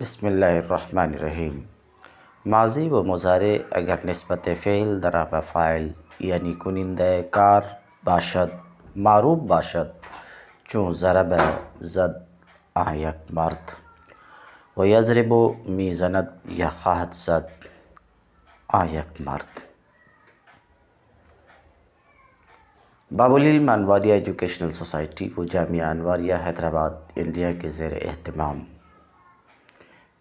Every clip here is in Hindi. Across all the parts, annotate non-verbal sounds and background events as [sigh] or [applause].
बसमीम माजी व मुजारे अगर नस्बत फ़ेल दरामा फ़ाइल यानी कुनिंद कार बाशद मारूब बाशद चूँ ज़रब जद आयक मर्द व यजरब मी मीजनत या खात जद आयक मर्द बाबुल अनवारिया एजुकेशनल सोसाइटी व जामिया अनवारिया हैदराबाद इंडिया के ज़ेर अहतमाम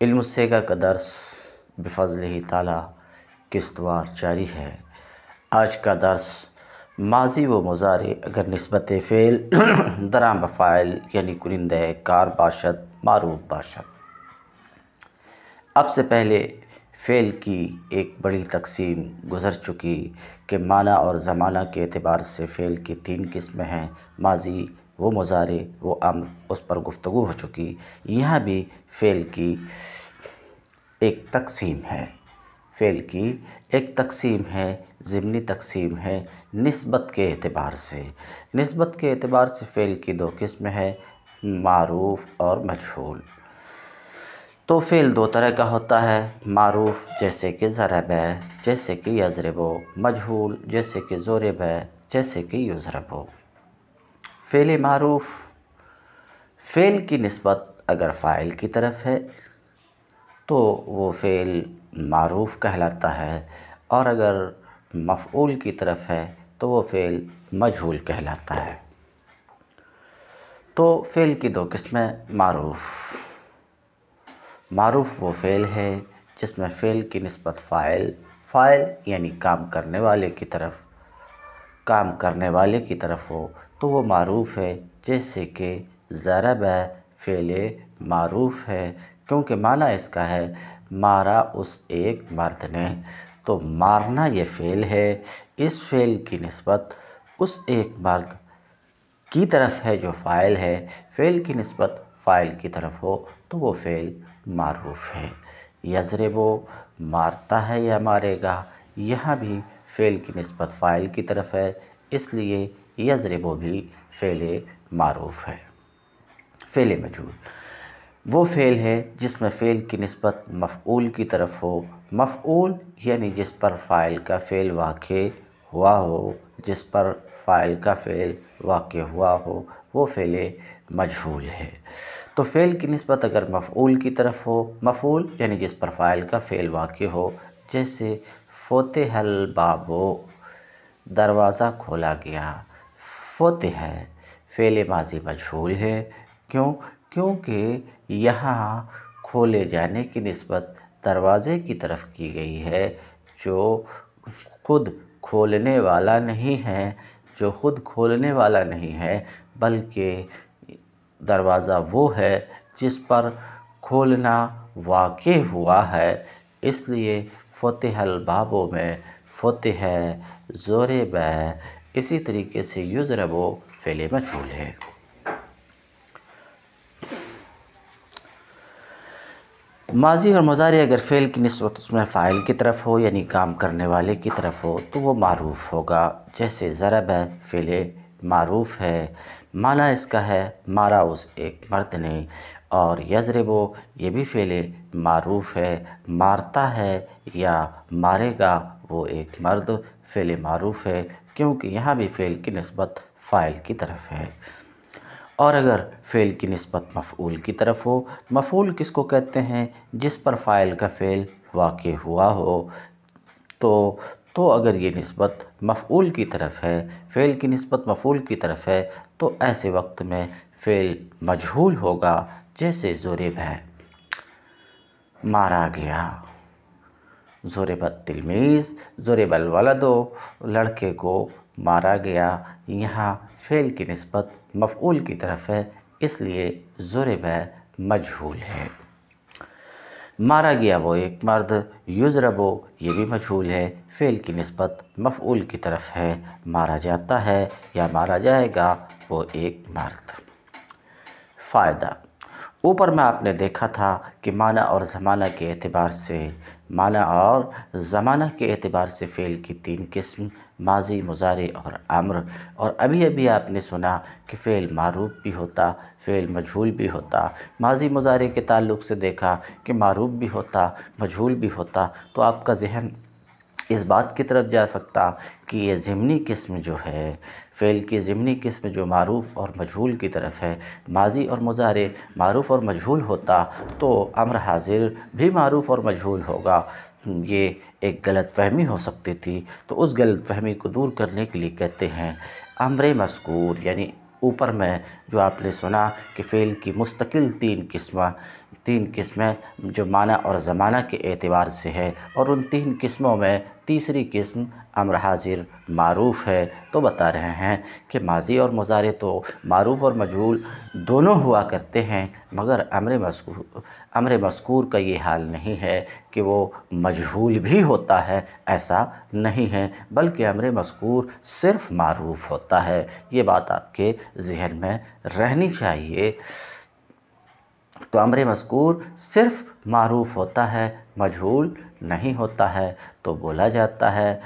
इल्मसेगा का दर्स ही ताला किस्तवार जारी है आज का दर्स माजी व मुजारे अगर नस्बत फ़ेल [clears throat] दराम बफ़ाइल यानी कुरिंद कार बाशद मारूफ बाशत अब से पहले फ़ेल की एक बड़ी तकसीम गुज़र चुकी कि माना और ज़माना के अतबार से फ़ेल की तीन किस्में हैं माजी वो मुजारे वो अम उस पर गुफ्तु हो चुकी यहाँ भी फ़ेल की एक तकसीम है फ़ेल की एक तकसीम है ज़िमनी तकसीम है नस्बत के अतबार से नस्बत के अतबार से फ़ेल की दो किस्म है मरूफ़ और मशहूल तो फ़ेल दो तरह का होता है मरूफ़ जैसे कि ज़रब है जैसे कि यजरबो मजहूल जैसे कि जोरब है जैसे कि युजरबो फ़ेल मरूफ़ फ़ेल की नस्बत अगर फ़ाइल की तरफ़ है तो वो फ़ेल मरूफ़ कहलाता है और अगर मफूल की तरफ़ है तो वो फ़ेल मजहूल कहलाता है तो फ़ेल की दो किस्में मरूफ़ मरूफ़ वो फ़ेल है जिसमें फ़ेल की नस्बत फ़ाइल फ़ाइल यानी काम करने वाले की तरफ काम करने वाले की तरफ हो तो वो मरूफ है जैसे कि ज़रब है फ़ेल मारूफ़ है क्योंकि माना इसका है मारा उस एक मर्द ने तो मारना ये फ़ेल है इस फ़ेल की नस्बत उस एक मर्द की तरफ है जो फ़ाइल है फ़ेल की नस्बत फ़ाइल की तरफ हो तो वो फ़ेल मरूफ है यजरबो मारता है या मारेगा यहाँ भी फ़ेल की नस्बत फ़ाइल की तरफ है इसलिए यजरबो भी फ़ेल मरूफ है फ़ेल मजहूल वो फ़ेल है जिसमें फ़ेल की नस्बत मफ़ूल की तरफ हो मफ़ूल यानी जिस पर फ़ाइल का फ़ेल वाक़ हुआ हो जिस पर फ़ाइल का फ़ेल वाक़ हुआ हो वो फ़ेल मजहूल है तो फ़ेल की नस्बत अगर मफ़ूल की तरफ हो मफ़ूल यानी जिस पर फ़ाइल का फ़ेल वाक़ हो जैसे फ़ोतहल बाबो दरवाज़ा खोला गया फ़तेह है फेले माज़ी मशहूल है क्यों क्योंकि यहाँ खोले जाने की नस्बत दरवाज़े की तरफ़ की गई है जो खुद खोलने वाला नहीं है जो खुद खोलने वाला नहीं है बल्कि दरवाज़ा वो है जिस पर खोलना वाक़ हुआ है इसलिए फ़तेहल बाबों में फ़तेह ज़ोर बह इसी तरीके से यूज़रब वो फैले मशहूल है माजी और मजारे अगर फ़ेल की नस्बत उसमें फ़ाइल की तरफ हो यानी काम करने वाले की तरफ हो तो वो मरूफ़ होगा जैसे ज़रब है फ़ेले मरूफ़ है माला इसका है मारा उस एक मर्द ने और वो ये भी फ़ेले मरूफ़ है मारता है या मारेगा वो एक मर्द फ़ेले मरूफ़ है क्योंकि यहाँ भी फ़ेल की नस्बत फ़ाइल की तरफ है और अगर फ़ेल की नस्बत मफ़ूल की तरफ हो मफ़ूल किसको कहते हैं जिस पर फ़ाइल का फ़ेल वाक़ हुआ हो तो तो अगर ये नस्बत मफ़ूल की तरफ है फ़ेल की नस्बत मफ़ूल की तरफ है तो ऐसे वक्त में फ़ेल मजहूल होगा जैसे ज़ोरेब है मारा गया ज़ोरेब तिलमीज़ ज़ोरेब अलवलदो लड़के को मारा गया यहाँ फ़ेल की नस्बत मफ़ूल की तरफ है इसलिए ज़ोरेब मजहूल है मारा गया वो एक मर्द युजरबो ये भी मजहूल है फ़ेल की नस्बत मफ़ूल की तरफ है मारा जाता है या मारा जाएगा वो एक मर्द फ़ायदा ऊपर में आपने देखा था कि माना और ज़माना के अतबार से माना और ज़माना के अतबार से फ़ेल की तीन किस्म माजी मुजारे और आम्र और अभी अभी आपने सुना कि फ़ेल मारूफ भी होता फ़ेल मजहूल भी होता माजी मुजारे के ताल्लुक़ से देखा कि मारूफ भी होता मजहूल भी होता तो आपका जहन इस बात की तरफ जा सकता कि ये ज़मनी किस्म जो है फ़ेल की ज़िमनी किस्म जो मरूफ़ और मजहूल की तरफ है माजी और मुजारे मरूफ और मजहूल होता तो अमर हाजिर भी मरूफ़ और मजहूल होगा ये एक गलत फहमी हो सकती थी तो उस गलत फहमी को दूर करने के लिए कहते हैं अमर मस्कूर यानी ऊपर में जो आपने सुना कि फ़ेल की मुस्तकिल तीन किस्म तीन किस्में जो माना और ज़माना के एतबार से है और उन तीन किस्मों में तीसरी किस्म अमर हाजिर मरूफ़ है तो बता रहे हैं कि माजी और मुजारे तो मरूफ़ और मजहूल दोनों हुआ करते हैं मगर अमर मस्कूर अमर मस्कूर का ये हाल नहीं है कि वो मजहूल भी होता है ऐसा नहीं है बल्कि अमर मस्कूर सिर्फ़ मरूफ़ होता है ये बात आपके जहन में रहनी चाहिए तो अमर मस्कूर सिर्फ मरूफ़ होता है मजहूल नहीं होता है तो बोला जाता है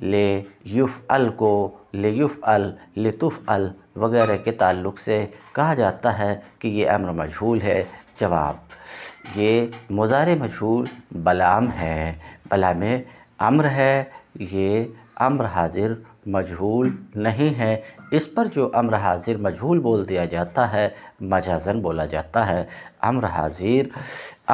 ले युफ़ अल को ले युफ़ अल लतुफ़ अल वगैरह के ताल्लुक़ से कहा जाता है कि ये अम्र मजहूल है जवाब ये मज़ार मजहूल बलाम है बलाम अम्र है ये अम्र हाजिर मजहूल नहीं है इस पर जो अम्र हाजिर मजहूल बोल दिया जाता है मजाजन बोला जाता है अम्र हाजिर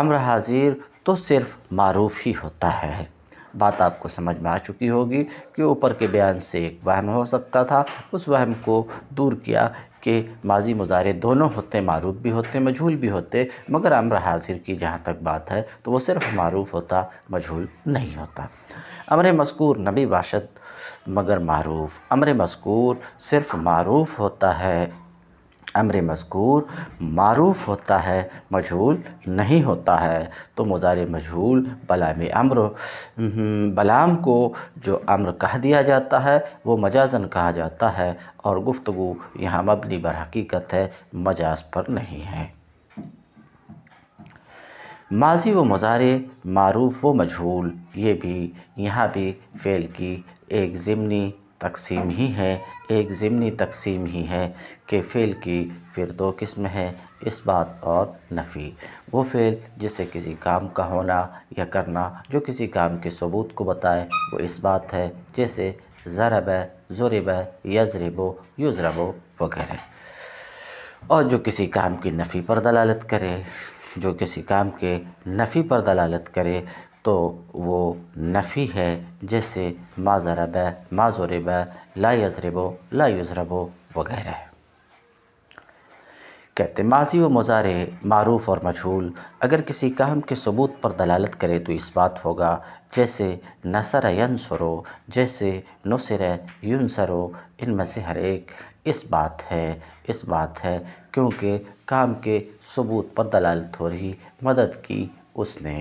अम्र हाजिर तो सिर्फ़ मारूफ़ ही होता है बात आपको समझ में आ चुकी होगी कि ऊपर के बयान से एक वहम हो सकता था उस वहम को दूर किया कि माजी मुजारे दोनों होते मरूफ भी होते मजहूल भी होते मगर अम्र हाजिर की जहाँ तक बात है तो वो सिर्फ मरूफ होता मजहूल नहीं होता अमर मस्कूर नबी बाशत मगर मारूफ अमर मस्कूर सिर्फ मरूफ होता है अमर मज़कूर मरूफ़ होता है मजहूल नहीं होता है तो मज़ार मजहूल बलाम अम्र हम्म, बलाम को जो अम्र कह दिया जाता है वो मजाजन कहा जाता है और गुफ्तगु यहाँ मबनी बर हकीकत है मजाज पर नहीं है माजी व मजार मरूफ व मजहूल ये भी यहाँ भी फ़ेल की एक ज़िमनी तकसीम ही है एक ज़िमनी तकसीम ही है कि फ़ेल की फिर दो किस्म है इस बात और नफ़ी वो फ़ेल जिसे किसी काम का होना या करना जो किसी काम के सबूत को बताए वो इस बात है जैसे ज़रब ज़ुरब यजरबो युजरबो वगैरह और जो किसी काम की नफ़ी पर दलालत करे जो किसी काम के नफ़ी पर दलालत करे तो वो नफ़ी है जैसे मा ज़रब मा ज़ुरब ला यज़रबो ला यज़रबो वगैरह कहते माजी व मज़ारे मरूफ़ और मशहूल अगर किसी काम के सबूत पर दलालत करे तो इस बात होगा जैसे नसर यनसरो जैसे नसर युनसरो इनमें से हर एक इस बात है इस बात है क्योंकि काम के सबूत पर दलालत हो रही मदद की उसने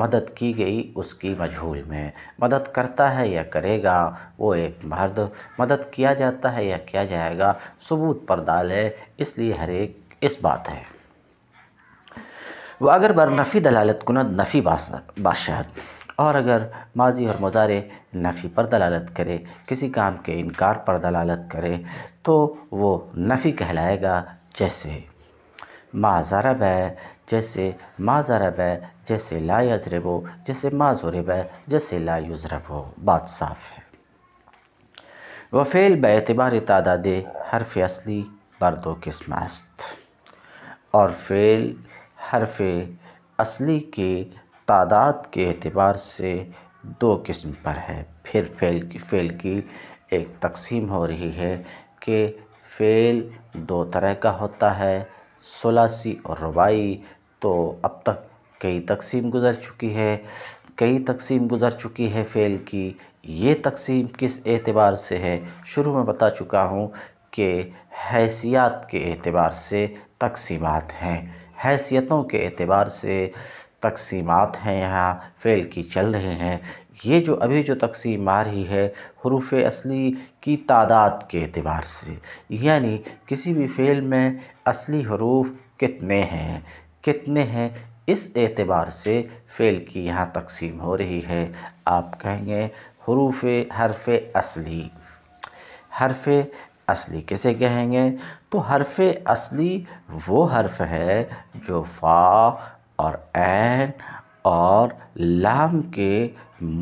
मदद की गई उसकी मजहूल में मदद करता है या करेगा वो एक मर्द मदद किया जाता है या किया जाएगा सबूत पर दाल है इसलिए हर एक इस बात है वह अगर बर नफ़ी दलालत कुनद नफ़ी बादशाहत और अगर माजी और मुजारे नफ़ी पर दलालत करे किसी काम के इनकार पर दलालत करे तो वो नफ़ी कहलाएगा जैसे मा ज़रब है जैसे मा ज़रब है जैसे ला यज़रब हो जैसे मा ज़ुरब है जैसे ला यजरब हो बात साफ़ है वफ़ेल बेतबार तादाद हरफ असली बर दो किस्म अस्त और फ़ेल हरफ असली के तादाद के अतबार से दो किस्म पर है फिर फेल की फेल की एक तकसीम हो रही है कि फ़ेल दो तरह का होता है सोलासी और रबाई तो अब तक कई तकसीम गुज़र चुकी है कई तकसीम गुज़र चुकी है फ़ेल की ये तकसीम किस एतबार से है शुरू में बता चुका हूँ कि हैसियत के एतबार से तकसीम हैं हैसियतों के एतबार से तकसीम हैं यहाँ फ़ेल की चल रहे हैं ये जो अभी जो तकसीम आ रही है हरूफ असली की तादाद के अतबार से यानी किसी भी फ़ेल में असली हरूफ कितने हैं कितने हैं इस एतबार से फ़ेल की यहाँ तकसीम हो रही है आप कहेंगे हरूफ हरफ असली हरफ असली किसे कहेंगे तो हरफ असली वो हरफ है जो फ़ा और एन और लाम के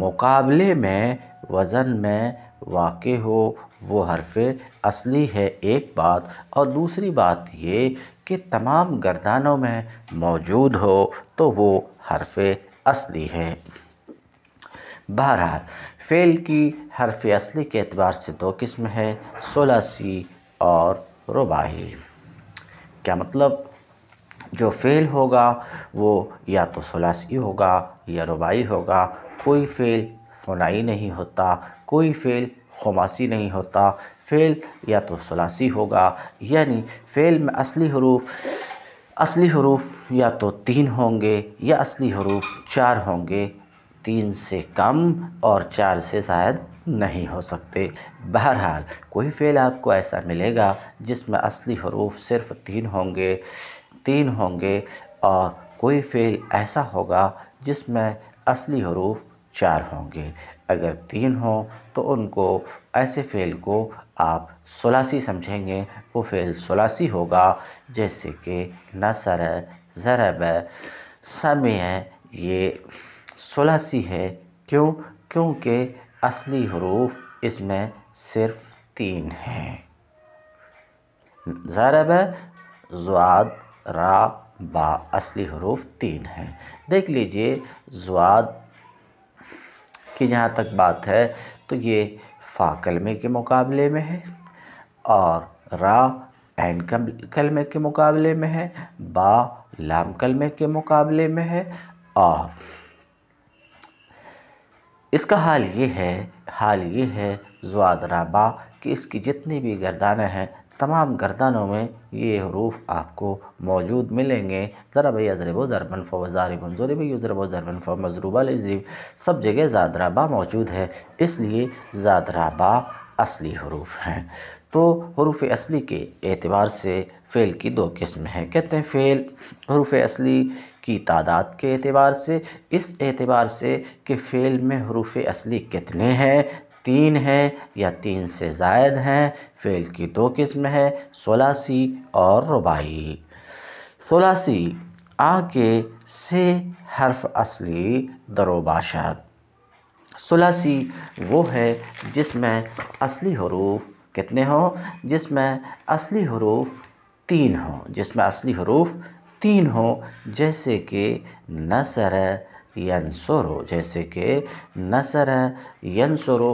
मुकाबले में वज़न में वाक़ हो वो हरफ़ असली है एक बात और दूसरी बात ये कि तमाम गर्दानों में मौजूद हो तो वो हरफ़ असली है बहरहाल फ़ेल की हरफ असली के अतबार से दो किस्म है सोलासी और रुबाही क्या मतलब जो फ़ेल होगा वो या तो सोलासी होगा या रुबाई होगा कोई फ़ेल सुनाई नहीं होता कोई फ़ेल खमासी नहीं होता फ़ेल या तो सलासी होगा यानी फ़ेल में असली हरूफ असली हरूफ या तो तीन होंगे या असली हरूफ चार होंगे तीन से कम और चार से शायद नहीं हो सकते बहरहाल कोई फ़ेल आपको ऐसा मिलेगा जिसमें असली हरूफ सिर्फ तीन होंगे तीन होंगे और कोई फ़ेल ऐसा होगा जिसमें असली हरूफ चार होंगे अगर तीन हो तो उनको ऐसे फ़ेल को आप सलासी समझेंगे वो फ़ेल सलासी होगा जैसे कि नसर ज़रब समय ये सलासी है क्यों क्योंकि असली हरूफ इसमें सिर्फ तीन हैं ज़रब जुआद रा बा असली हरूफ तीन हैं देख लीजिए जुआद की जहाँ तक बात है तो ये फ़ा कलमे के मुकाबले में है और रा ऐन कलमे के मुकाबले में है बा लाम कलमे के मुकाबले में है और इसका हाल ये है हाल ये है जुआदराबा कि इसकी जितनी भी गर्दाना हैं तमाम गर्दानों में ये हरूफ आपको मौजूद मिलेंगे ज़रा भैया अजरब ज़रबन फ़ो ज़ारबन ज़रब अजरब ज़रबन फ़ो मजरूबा ज़रीब सब जगह ज़ादराबा मौजूद है इसलिए ज़ादराबा असली हरूफ हैं तो हरूफ असली के एतबार से फ़ेल की दो किस्म हैं कहते हैं फ़ेल हरूफ असली की तादाद के अतबार से इस एतबार से कि फ़ेल में हरूफ असली कितने हैं तीन है या तीन से जायद हैं फ़ेल की दो किस्म है सोलासी और रुबाई सोलासी आ के से हर्फ असली दरोबाशत सलासी वो है जिसमें असली हरूफ कितने हों जिसमें असली हरूफ तीन हों जिसमें असली हरूफ तीन हों जैसे कि नसर यनसुरु जैसे कि नसर है यनसुरु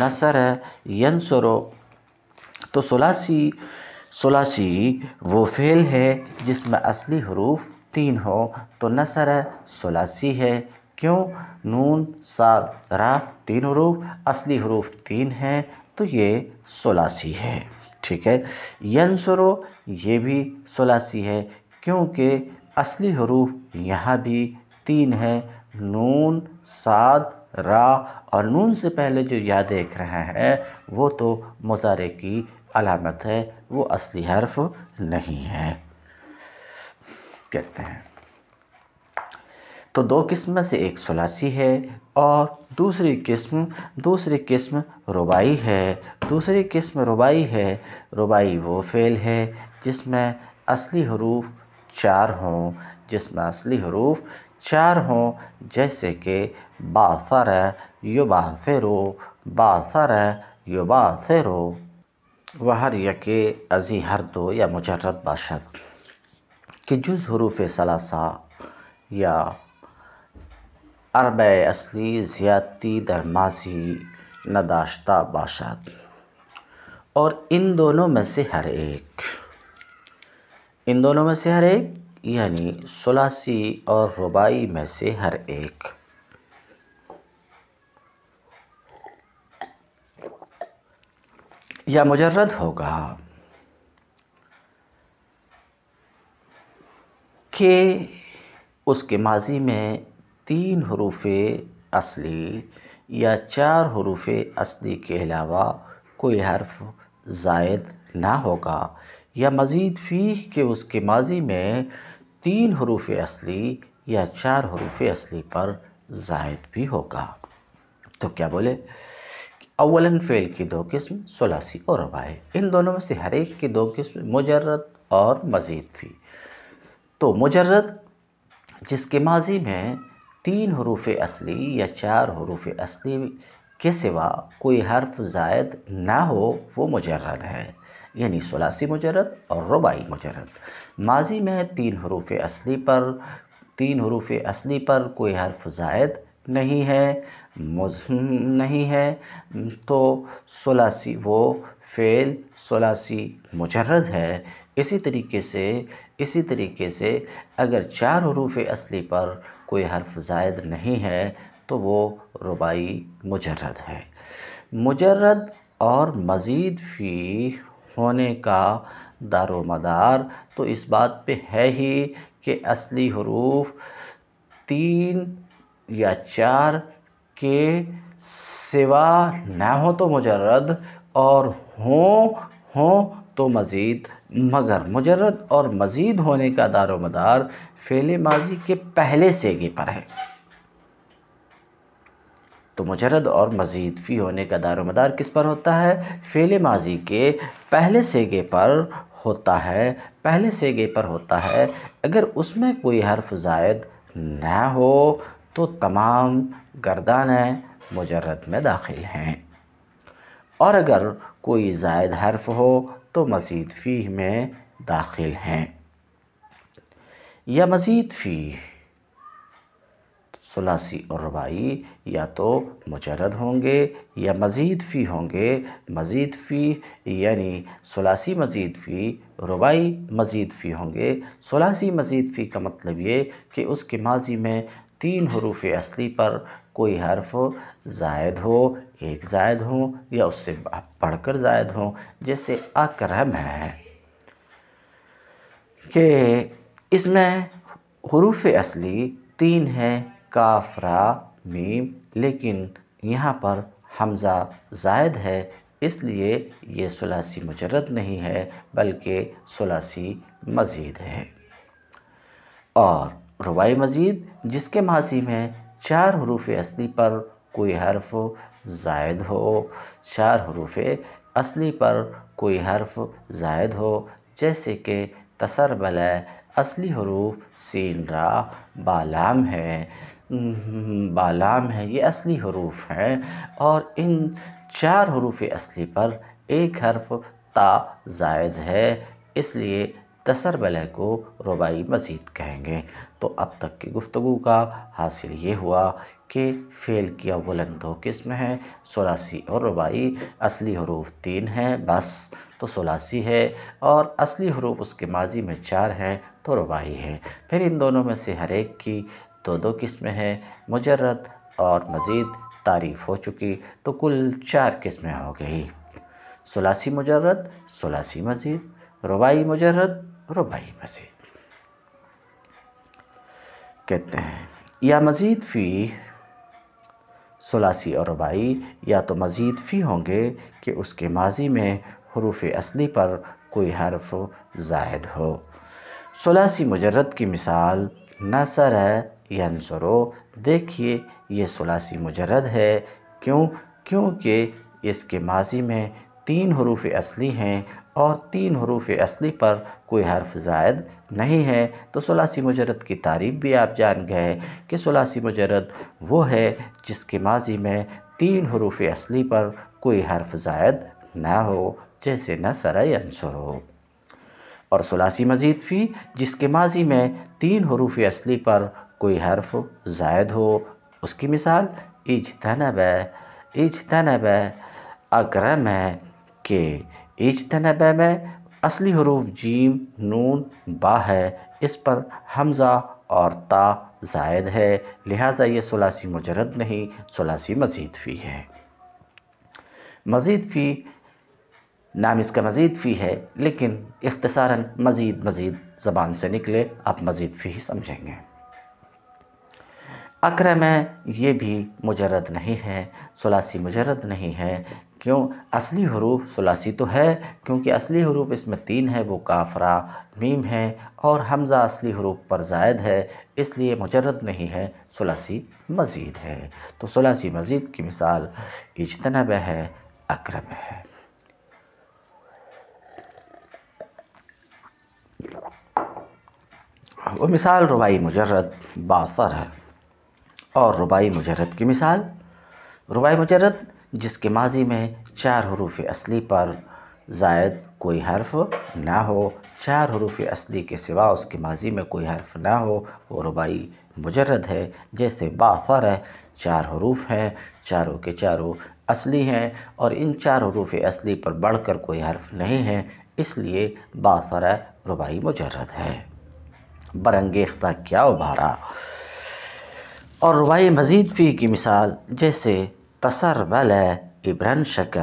नसर है यनसुरु तो सलासी सलासी वो फेल है जिसमें असली हरूफ तीन हो तो नसर है सलासी है क्यों नून साल रा तीन हरूफ असली हरूफ तीन है तो ये सलासी है ठीक है यनसुरो ये भी सलासी है क्योंकि असली हरूफ यहाँ भी तीन है नून साद रा और नून से पहले जो या देख रहे हैं वो तो मुजारे की अलामत है वो असली हर्फ नहीं है कहते हैं तो दो किस्म में से एक सलासी है और दूसरी किस्म दूसरी किस्म रुबाई है दूसरी किस्म रुबाई है रुबाई वो फेल है जिसमें असली हरूफ चार हों जिसमें असली हरूफ चार हों जैसे कि बासर युबासरो बासर युबासरो वहर यके अजी हर दो या मुजरद बाशद कि जुज़ हरूफ सलासा या अरब असली ज़्यादती दरमाजी नदाश्ता बाशद और इन दोनों में से हर एक इन दोनों में से हर एक यानी सलासी और रुबाई में से हर एक या मुजर्रद होगा के उसके माजी में तीन हरूफ असली या चार हरूफ असली के अलावा कोई हर्फ जायद ना होगा या मज़ीद फ़ी के उसके माजी में तीन हरूफ असली या चार हरूफ असली पर जायद भी होगा तो क्या बोले अवला फ़ेल की दो किस्म सलासी और रबाए इन दोनों में से हर एक की दो किस्म मुजरद और मज़ीद थी तो मुजरद जिसके माजी में तीन हरूफ असली या चार हरूफ असली के सिवा कोई हर्फ जायद ना हो वो मुजरद है यानी सलासी मुजरद और रबाई मुजरद माजी में तीन हरूफ असली पर तीन हरूफ असली पर कोई हर्फ जायद नहीं है मुज नहीं है तो सलासी वो फ़ेल सलासी मुजरद है इसी तरीके से इसी तरीके से अगर चार हरूफ असली पर कोई हर्फ जायद नहीं है तो वो रुबाई मुजरद है मुजरद और मज़ीद फ़ी होने का दारोमदार तो इस बात पे है ही कि असली हरूफ तीन या चार के सिवा ना हो तो मुजरद और हो हो तो मज़ीद मगर मुजरद और मज़ीद होने का दारोमदार फेले माजी के पहले सेगे पर है तो मुजरद और मज़ीद फ़ी होने का मदार किस पर होता है फ़ेल माजी के पहले सेगे पर होता है पहले सेगे पर होता है अगर उसमें कोई हर्फ जायद न हो तो तमाम गर्दान मुजरद में दाखिल हैं और अगर कोई जायद हर्फ हो तो मज़ीद फ़ी में दाखिल हैं या मज़ीद फ़ी सलासी और रबाई या तो मुजरद होंगे या मज़ीद फ़ी होंगे मज़ीद फ़ी यानी सलासी मज़ीद फ़ी रबाई मज़ीद फ़ी होंगे सलासी मज़ीद फ़ी का मतलब ये कि उसके माजी में तीन हरूफ असली पर कोई हरफ जायद हो एक जायद हो या उससे पढ़ कर जायद हो जैसे अक्रम है कि इसमें हरूफ असली तीन हैं काफरा मीम लेकिन यहाँ पर हमज़ा जायद है इसलिए ये सलासी मुजरद नहीं है बल्कि सलासी मज़ीद है और रुबाई मज़ीद जिसके मासी में चार हरूफ असली पर कोई हर्फ जायद हो चार हरूफ असली पर कोई हर्फ जायद हो जैसे कि तसर बल असली हरूफ सीन रा बालाम है हम्म, बालाम है ये असली हरूफ हैं और इन चार हरूफ असली पर एक हर्फ ता जायद है इसलिए तसर बलह को रबाई मज़ीद कहेंगे तो अब तक की गुफ्तु का हासिल ये हुआ कि फ़ेल की अवलन दो किस्म है सलासी और रबाई असली हरूफ तीन हैं बस तो सलासी है और असली हरूफ उसके माजी में चार हैं तो रबाई है फिर इन दोनों में से हर एक की दो तो दो किस्में हैं मुजरद और मज़ीद तारीफ़ हो चुकी तो कुल चार किस्में हो गई सलासी मुजरद सलासी मज़ीद रुबाई मुजरद रुबाई मज़ीद कहते हैं या मज़ीद फ़ी सलासी और रुबाई या तो मज़ीद फ़ी होंगे कि उसके माजी में हरूफ असली पर कोई हर्फ जायद हो सलासी मुजरद की मिसाल नसर है ये देखिए ये सलासी मुजरद है क्यों क्योंकि इसके माजी में तीन हरूफ असली हैं और तीन हरूफ असली पर कोई हर्फ जायद नहीं है तो सलासी मुजरद की तारीफ भी आप जान गए कि सलासी मुजरद वो है जिसके माजी में तीन हरूफ असली पर कोई हर्फ जायद ना हो जैसे न सरय अंसर हो और सलासी मजीद फ़ी जिसके माजी में तीन हरूफ असली पर कोई हर्फ जायद हो उसकी मिसाल इजतनब है इजतनब अक्रम है कि इजतनब में असली हरूफ जीम नून बा है इस पर हमज़ा और ता जायद है लिहाजा ये सलासी मुजरद नहीं सलासी मज़ीद फ़ी है मज़ीद फ़ी नाम इसका मज़ीद फ़ी है लेकिन इख्तसारन मज़ीद मज़ीद ज़बान से निकले आप मज़ीद फ़ी समझेंगे अक्रम ये भी मुजरद नहीं है सलासी मुजरद नहीं है क्यों असली हरूफ सलासी तो है क्योंकि असली हरूफ इसमें तीन है वो काफरा मीम है और हमज़ा असली हरूफ पर जायद है इसलिए मुजरद नहीं है सलासी मज़ीद है तो सलासी मज़ीद की मिसाल इजतनब है अक्रम है वो मिसाल रुबाई मुजरद बासर है और रुबाई मुजरद की मिसाल रुबाई मुजरद जिसके माजी में चार हरूफ असली पर जायद कोई हर्फ ना हो चार हरूफ असली के सिवा उसके माजी में कोई हर्फ ना हो वो रुबाई मुजरद है जैसे बाफर है चार हरूफ हैं चारों के चारों असली हैं और इन चार हरूफ असली पर बढ़कर कोई हर्फ नहीं है इसलिए बासर रुबाई मुजरद है बरंगेख्ता क्या उभारा और रुबाई मज़ीद फ़ी की मिसाल जैसे है इब्रन शक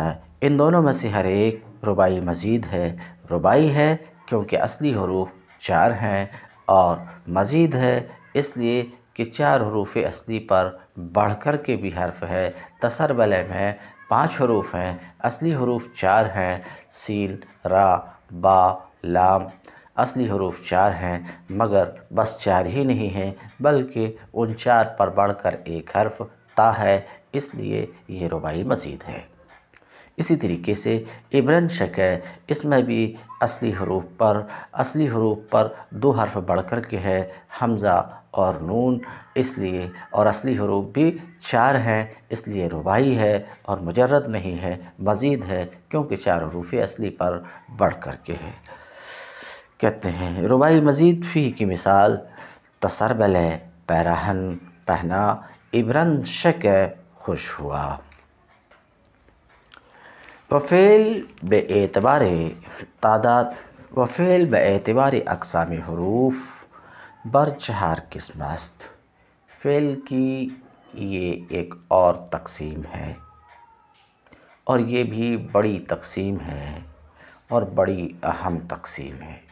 इन दोनों में से हर एक रुबाई मज़ीद है रुबाई है क्योंकि असली हरूफ चार हैं और मज़ीद है इसलिए कि चार हरूफ असली पर बढ़ कर के भी हर्फ है तसरबल में पाँच हरूफ हैं असली हरूफ चार हैं सील रा बा लाम असली हरूफ चार हैं मगर बस चार ही नहीं हैं बल्कि उन चार पर बढ़कर एक हर्फ ता है इसलिए ये रुबाई मजीद है इसी तरीके से इब्रन शक है इसमें भी असली हरूफ पर असली हरूफ पर दो हर्फ बढ़कर के है हमज़ा और नून इसलिए और असली हरूफ भी चार हैं इसलिए रुबाई है और मुजरद नहीं है मज़ीद है क्योंकि चार हरूफ असली पर बढ़ कर के है कहते हैं रुबाई मजीद फ़ी की मिसाल तसरबल पैराहन पहना इबरन शक खुश हुआ वफ़ेल बेतबार तादाद वफ़ेल बेतबार अकसाम हरूफ बरचहार किस्मस्त फ़ेल की ये एक और तकसीम है और ये भी बड़ी तकसीम है और बड़ी अहम तकसीम है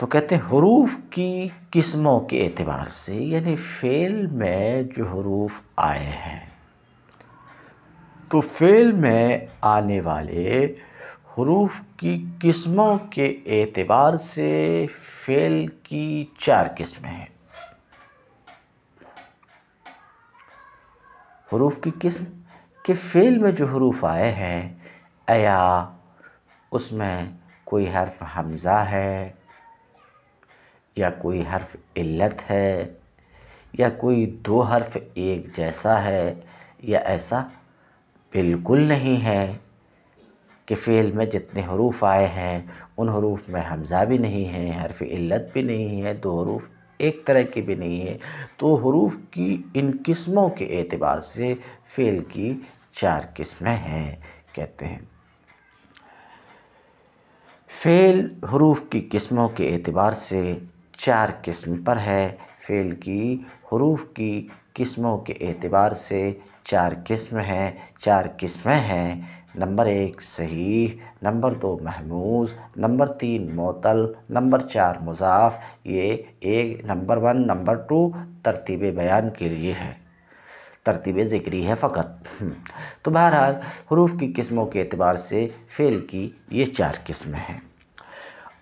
तो कहते हैं हरूफ की किस्मों के अतबार से यानी फ़ेल में जो हरूफ आए हैं तो फ़ेल में आने वाले हरूफ की किस्मों के एतबार से फ़ेल की चार किस्में हैं हरूफ की किस्म के फ़ेल में जो हरूफ आए हैं अया उसमें कोई हर्फ हमज़ा है या कोई हर्फ इल्लत है या कोई दो हर्फ एक जैसा है या ऐसा बिल्कुल नहीं है कि फ़ेल में जितने हरूफ आए हैं उन हरूफ में हमज़ा भी नहीं है हर्फ इल्लत भी नहीं है दो हरूफ एक तरह के भी नहीं है तो हरूफ की इन किस्मों के एतबार से फ़ेल की चार किस्में हैं कहते हैं फ़ेल हरूफ की किस्मों के एतबार से चार किस्म पर है फ़ेल की हरूफ की किस्मों के एतबार से चार किस्म हैं चार किस्में हैं नंबर एक सही नंबर दो महमूज नंबर तीन मोतल नंबर चार मुजाफ ये एक नंबर वन नंबर टू तरतीब बयान के लिए है तरतीब ज़िक्री है फ़कत हम्म। तो बहरहाल हरूफ की किस्मों के अतबार से फ़ेल की ये चार किस्में हैं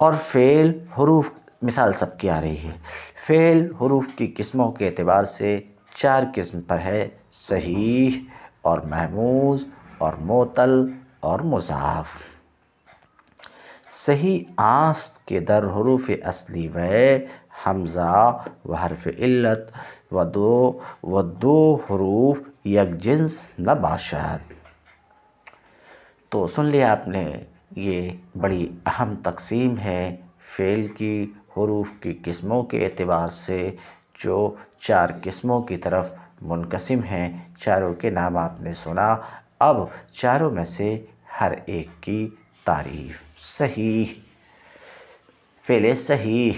और फ़ेल हरूफ मिसाल सबकी आ रही है फ़ेल हरूफ की किस्मों के अतबार से चार किस्म पर है सही और महमूज और मोतल और मज़ाफ़ सही आस्त के दर हरूफ असली व हमज़ा व हरफ इल्लत व दो व दो हरूफ जिन्स न बादशाहत तो सुन लिया आपने ये बड़ी अहम तकसीम है फ़ेल की हरूफ की किस्मों के अतबार से जो चार किस्मों की तरफ मुनकसम हैं चारों के नाम आपने सुना अब चारों में से हर एक की तारीफ सही फ़ेल सही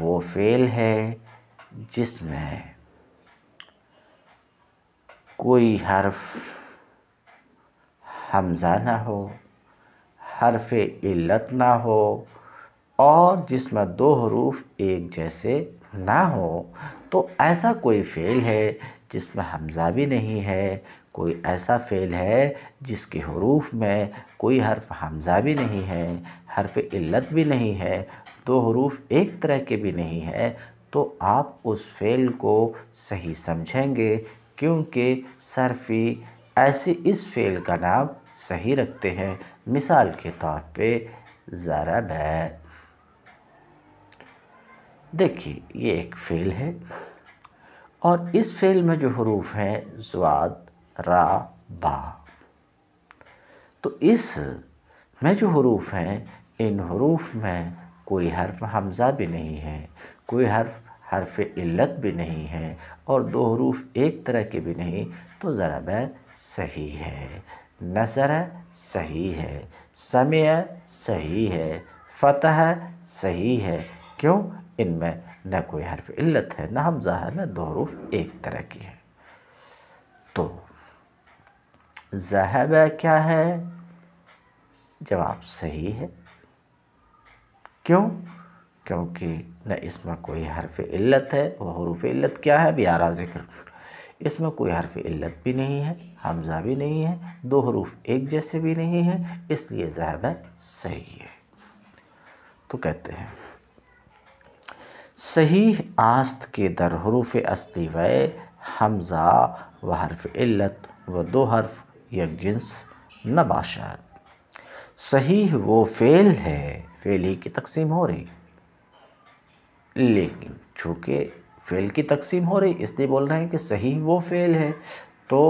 वो फ़ेल है जिसमें कोई हर्फ हमजा ना हो हर्फ इल्लत ना हो और जिसमें दो हरूफ एक जैसे ना हो तो ऐसा कोई फ़ेल है जिसमें हमजा भी नहीं है कोई ऐसा फ़ेल है जिसके हरूफ में कोई हर्फ हमजा भी नहीं है हर्फ इल्लत भी नहीं है दो हरूफ एक तरह के भी नहीं है तो आप उस फ़ेल को सही समझेंगे क्योंकि सरफ़ी ऐसे इस फ़ेल का नाम सही रखते हैं मिसाल के तौर पे ज़रा बै देखिए ये एक फ़ेल है और इस फ़ेल में जो हरूफ हैं जवाद रा बा तो इस में जो हरूफ हैं इन हरूफ में कोई हर्फ हमज़ा भी नहीं है कोई हर्फ हर्फ इल्लत भी नहीं है और दो हरूफ एक तरह के भी नहीं तो ज़रा सही है नसर सही है समय सही है फ़तह सही है क्यों इनमें न कोई हरफ इल्लत है न हमजा है न दो हरूफ एक तरह की है तो जहब क्या है जवाब सही है क्यों क्योंकि न इसमें कोई हरफ इल्लत है वह हरूफ इल्लत क्या है भी आरा जिक्र इसमें कोई हरफ इल्लत भी नहीं है हमजा भी नहीं है दो हरूफ एक जैसे भी नहीं है इसलिए जहब सही है तो कहते हैं सही आस्त के दर हरूफ असली वय हमज़ा व हरफ इल्लत व दो हरफ यक जिन्स नबाशत सही वो फ़ेल है फ़ेल ही की तकसीम हो रही लेकिन चूँकि फ़ेल की तकसीम हो रही इसलिए बोल रहे हैं कि सही वो फ़ेल है तो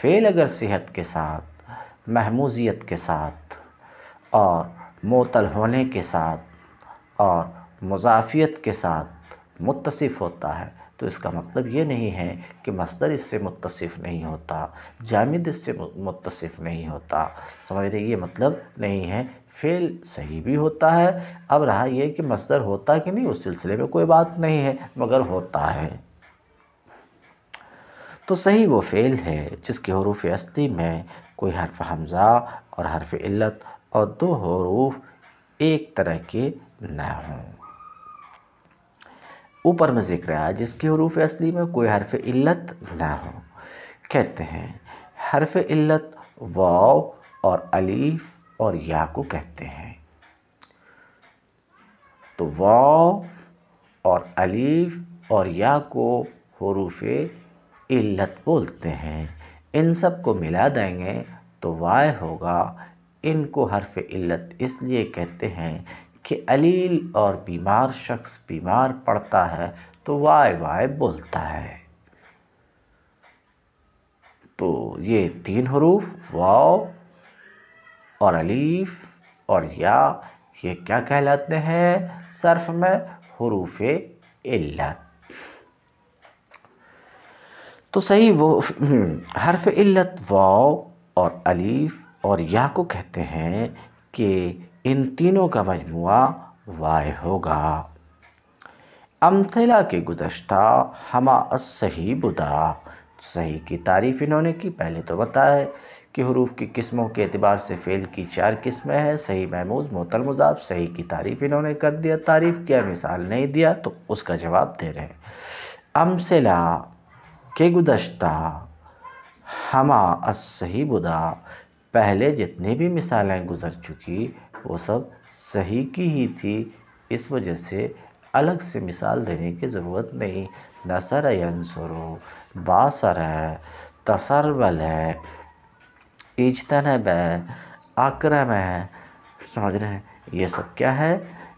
फ़ेल अगर सेहत के साथ महमूजियत के साथ और मोतल होने के साथ और मुजाफियत के साथ मुतसिफ होता है तो इसका मतलब ये नहीं है कि मस्दर इससे मुतसिफ़ नहीं होता जामिद इससे मुतसिफ़ नहीं होता समझ रहे ये मतलब नहीं है फ़ेल सही भी होता है अब रहा यह कि मसदर होता कि नहीं उस सिलसिले में कोई बात नहीं है मगर होता है तो सही वो फ़ेल है जिसके हरूफ अस्थी में कोई हरफ हमज़ा और हरफ इल्लत और दो हरूफ एक तरह के न हों ऊपर में जिक्र आया जिसके हरूफ असली में कोई हरफ इल्लत ना हो कहते हैं हरफ इल्लत वाव और अलीफ और या को कहते हैं तो वाव और अलीफ और या को हरूफ इल्लत बोलते हैं इन सब को मिला देंगे तो वाय होगा इनको हरफ इल्लत इसलिए कहते हैं कि अलील और बीमार शख्स बीमार पड़ता है तो वाय वाय बोलता है तो ये तीन हरूफ वाओ और अलीफ और या ये क्या कहलाते हैं सर्फ में हरूफ इल्लत तो सही वो हम्म, हर्फ इल्लत वाओ और अलीफ और या को कहते हैं कि इन तीनों का मजमु वाय होगा अमथिला के गुजशत हमा सही बुदा सही की तारीफ़ इन्होंने की पहले तो बताया कि हरूफ की किस्मों के अतबार से फ़ेल की चार किस्में हैं सही महमूज मोतल मजाब सही की तारीफ़ इन्होंने कर दिया तारीफ़ किया मिसाल नहीं दिया तो उसका जवाब दे रहे हैं अमसला के गुजशत हमा सही बुदा पहले जितनी भी मिसालें गुज़र चुकी वो सब सही की ही थी इस वजह से अलग से मिसाल देने की ज़रूरत नहीं नसर हो बासर है तसरबल है इजतनब है आक्रम है समझ रहे हैं ये सब क्या है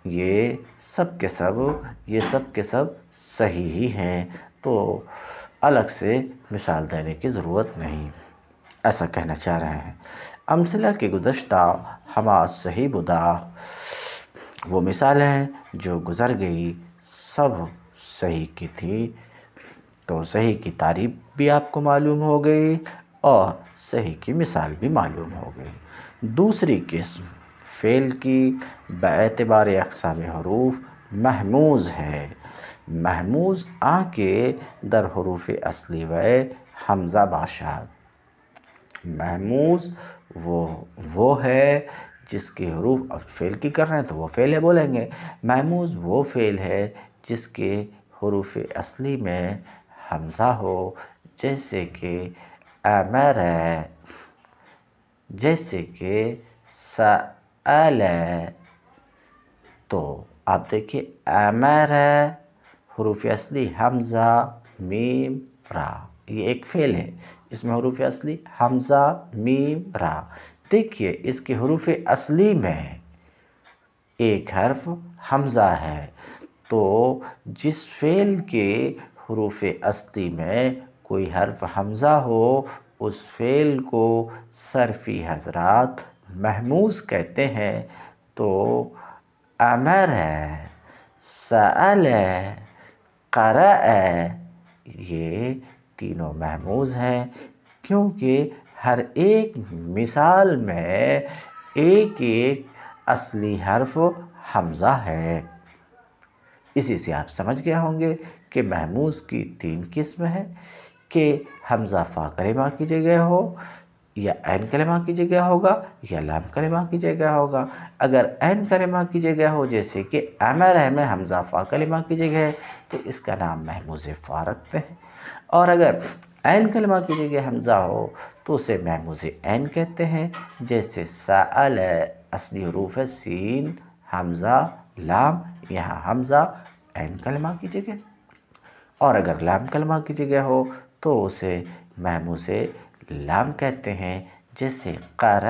ये सब के सब ये सब के सब सही ही हैं तो अलग से मिसाल देने की ज़रूरत नहीं ऐसा कहना चाह रहे हैं अमसला के गुजशत हमा सही बुदा वो मिसाल है जो गुज़र गई सब सही की थी तो सही की तारीफ भी आपको मालूम हो गई और सही की मिसाल भी मालूम हो गई दूसरी किस्म फ़ेल की बतबार अकसाम हरूफ महमूज है महमूज आके के दर हरूफ असली व हमज़ा बाशात महमूस वो वो है जिसके हरूफ अब फ़ेल की कर रहे हैं तो वो फ़ेल है बोलेंगे महमूज वो फ़ेल है जिसके हरूफ असली में हमज़ा हो जैसे कि अमर है जैसे कि सल है तो आप देखिए अमर है हरूफ असली हमज़ा मीम रा ये एक फ़ेल है इसमें हरूफ असली हमज़ा मीम रा देखिए इसके हरूफ असली में एक हर्फ हमज़ा है तो जिस फेल के हरूफ असली में कोई हर्फ हमज़ा हो उस फेल को सरफी हजरात महमूज कहते हैं तो अमर है सल है कर है ये तीनों महमूज हैं क्योंकि हर एक मिसाल में एक एक असली हर्फ हमज़ा है इसी से आप समझ गए होंगे कि महमूज की तीन किस्म है कि हमज़ा फ़ा कलमा की जगह हो या एन करमा की जगह होगा या लाम करमा की जगह होगा अगर एन करमा की जगह हो जैसे कि अमर है में हमज़ा फ़ा कलमा की जगह है तो इसका नाम महमूज फ़ा रखते हैं और अगर ऐन कलमा की जगह हमज़ा हो तो उसे महमूज एन कहते हैं जैसे साल असली हरूफ है सीन हमज़ा लाम यहाँ हमज़ा ऐन कलमा की जगह और अगर लाम कलमा की जगह हो तो उसे महमूज लाम कहते हैं जैसे कर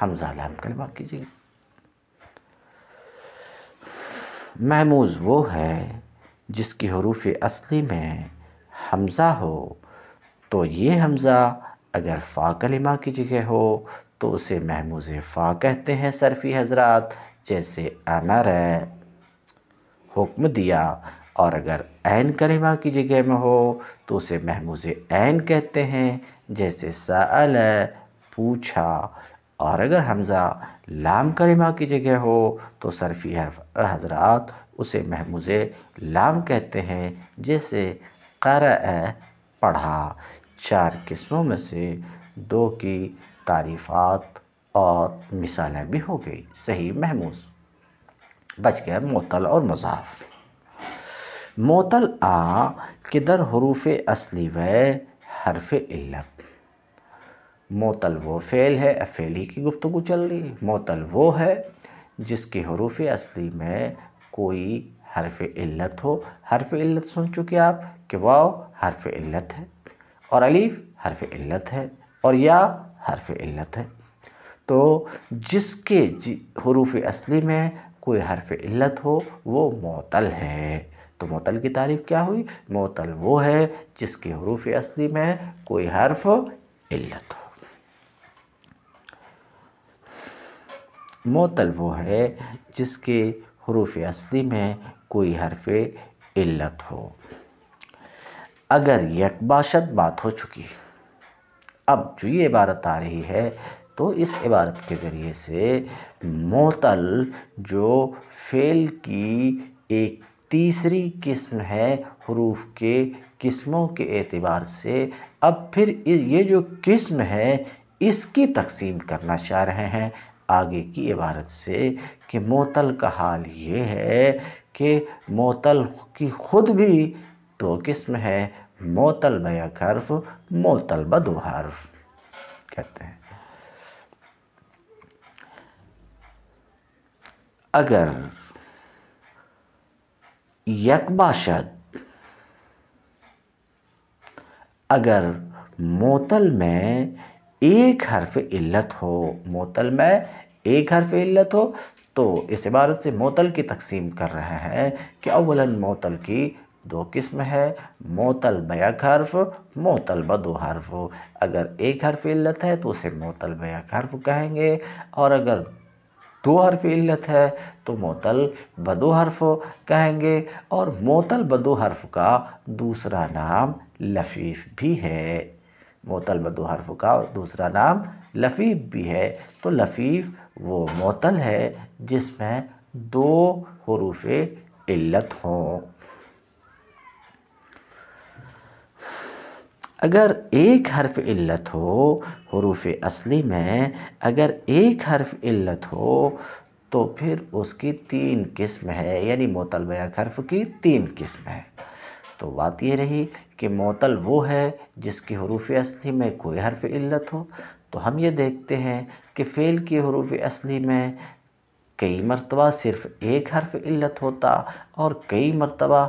हमज़ा लाम कलमा की जगह महमूज वो है जिसकी हरूफ असली में हमज़ा हो तो ये हमज़ा अगर फ़ा कलिमा की जगह हो तो उसे महमूज फ़ा कहते हैं सरफ़ी हजरात जैसे अमर है हुक्म दिया और अगर ऐन कलिमा की जगह में हो तो उसे महमूज ऐन कहते हैं जैसे साल है पूछा और अगर हमज़ा लाम कलिमा की जगह हो तो सरफ़ी हजरात उसे महमूज लाम कहते हैं जैसे कर पढ़ा चार किस्मों में से दो की तारीफ़ात और मिसालें भी हो गई सही महमूस बच गया मोतल और मज़ाफ़ मोतल आ किधर हरूफ असली व हरफ इल्लत मोतल वो फ़ेल है अफेल ही की गुफ्तु चल रही मोतल वो है जिसके हरूफ असली में कोई हरफ इल्लत हो हरफ इल्लत सुन चुके आप कि वाओ हरफ इल्लत है और अलीफ हरफ इल्लत है और या हरफ इल्लत है तो जिसके हरूफ असली में कोई हरफ इल्लत हो वो मअतल है तो मअतल की तारीफ़ क्या हुई मअतल वो है जिसके हरूफ असली में कोई हरफ इल्लत हो मोतल वो है जिसके हरूफ असली में कोई हरफ इल्लत हो अगर यकबाशत बात हो चुकी अब जो ये इबारत आ रही है तो इस इबारत के ज़रिए से मोतल जो फेल की एक तीसरी किस्म है हरूफ के किस्मों के एतबार से अब फिर ये जो किस्म है इसकी तकसीम करना चाह रहे हैं आगे की इबारत से कि मोतल का हाल ये है कि मोतल की ख़ुद भी दो किस्म है मोतल बैक हर्फ मोतल बदो हर्फ कहते हैं अगर यकबा अगर मोतल में एक हर्फ इल्लत हो मोतल में एक हर्फ इल्लत हो तो इस इबारत से मोतल की तकसीम कर रहे हैं कि अवला मोतल की दो किस्म है मोतल बैक हर्फ मोतल ब दो हर्फ अगर एक हर्फ इल्लत है तो उसे मोतल बैक हर्फ कहेंगे और अगर दो हर्फ इल्लत है तो मोतल बदो हर्फ कहेंगे और मोतल बदो हर्फ का दूसरा नाम लफीफ भी है मोतल बदो हर्फ का दूसरा नाम लफीफ भी है तो लफीफ वो मअतल है जिसमें दो हरूफ इल्लत हों अगर एक हर्फ इल्लत हो हरूफ असली में अगर एक हर्फ इल्लत हो तो फिर उसकी तीन किस्म है यानी मोतल बयाक हर्फ की तीन किस्म है तो बात ये रही कि मोतल वो है जिसकी हरूफ असली में कोई हर्फ इल्लत हो तो हम ये देखते हैं कि फ़ेल के हरूफ असली में कई मरतबा सिर्फ़ एक हर्फ इल्लत होता और कई मरतबा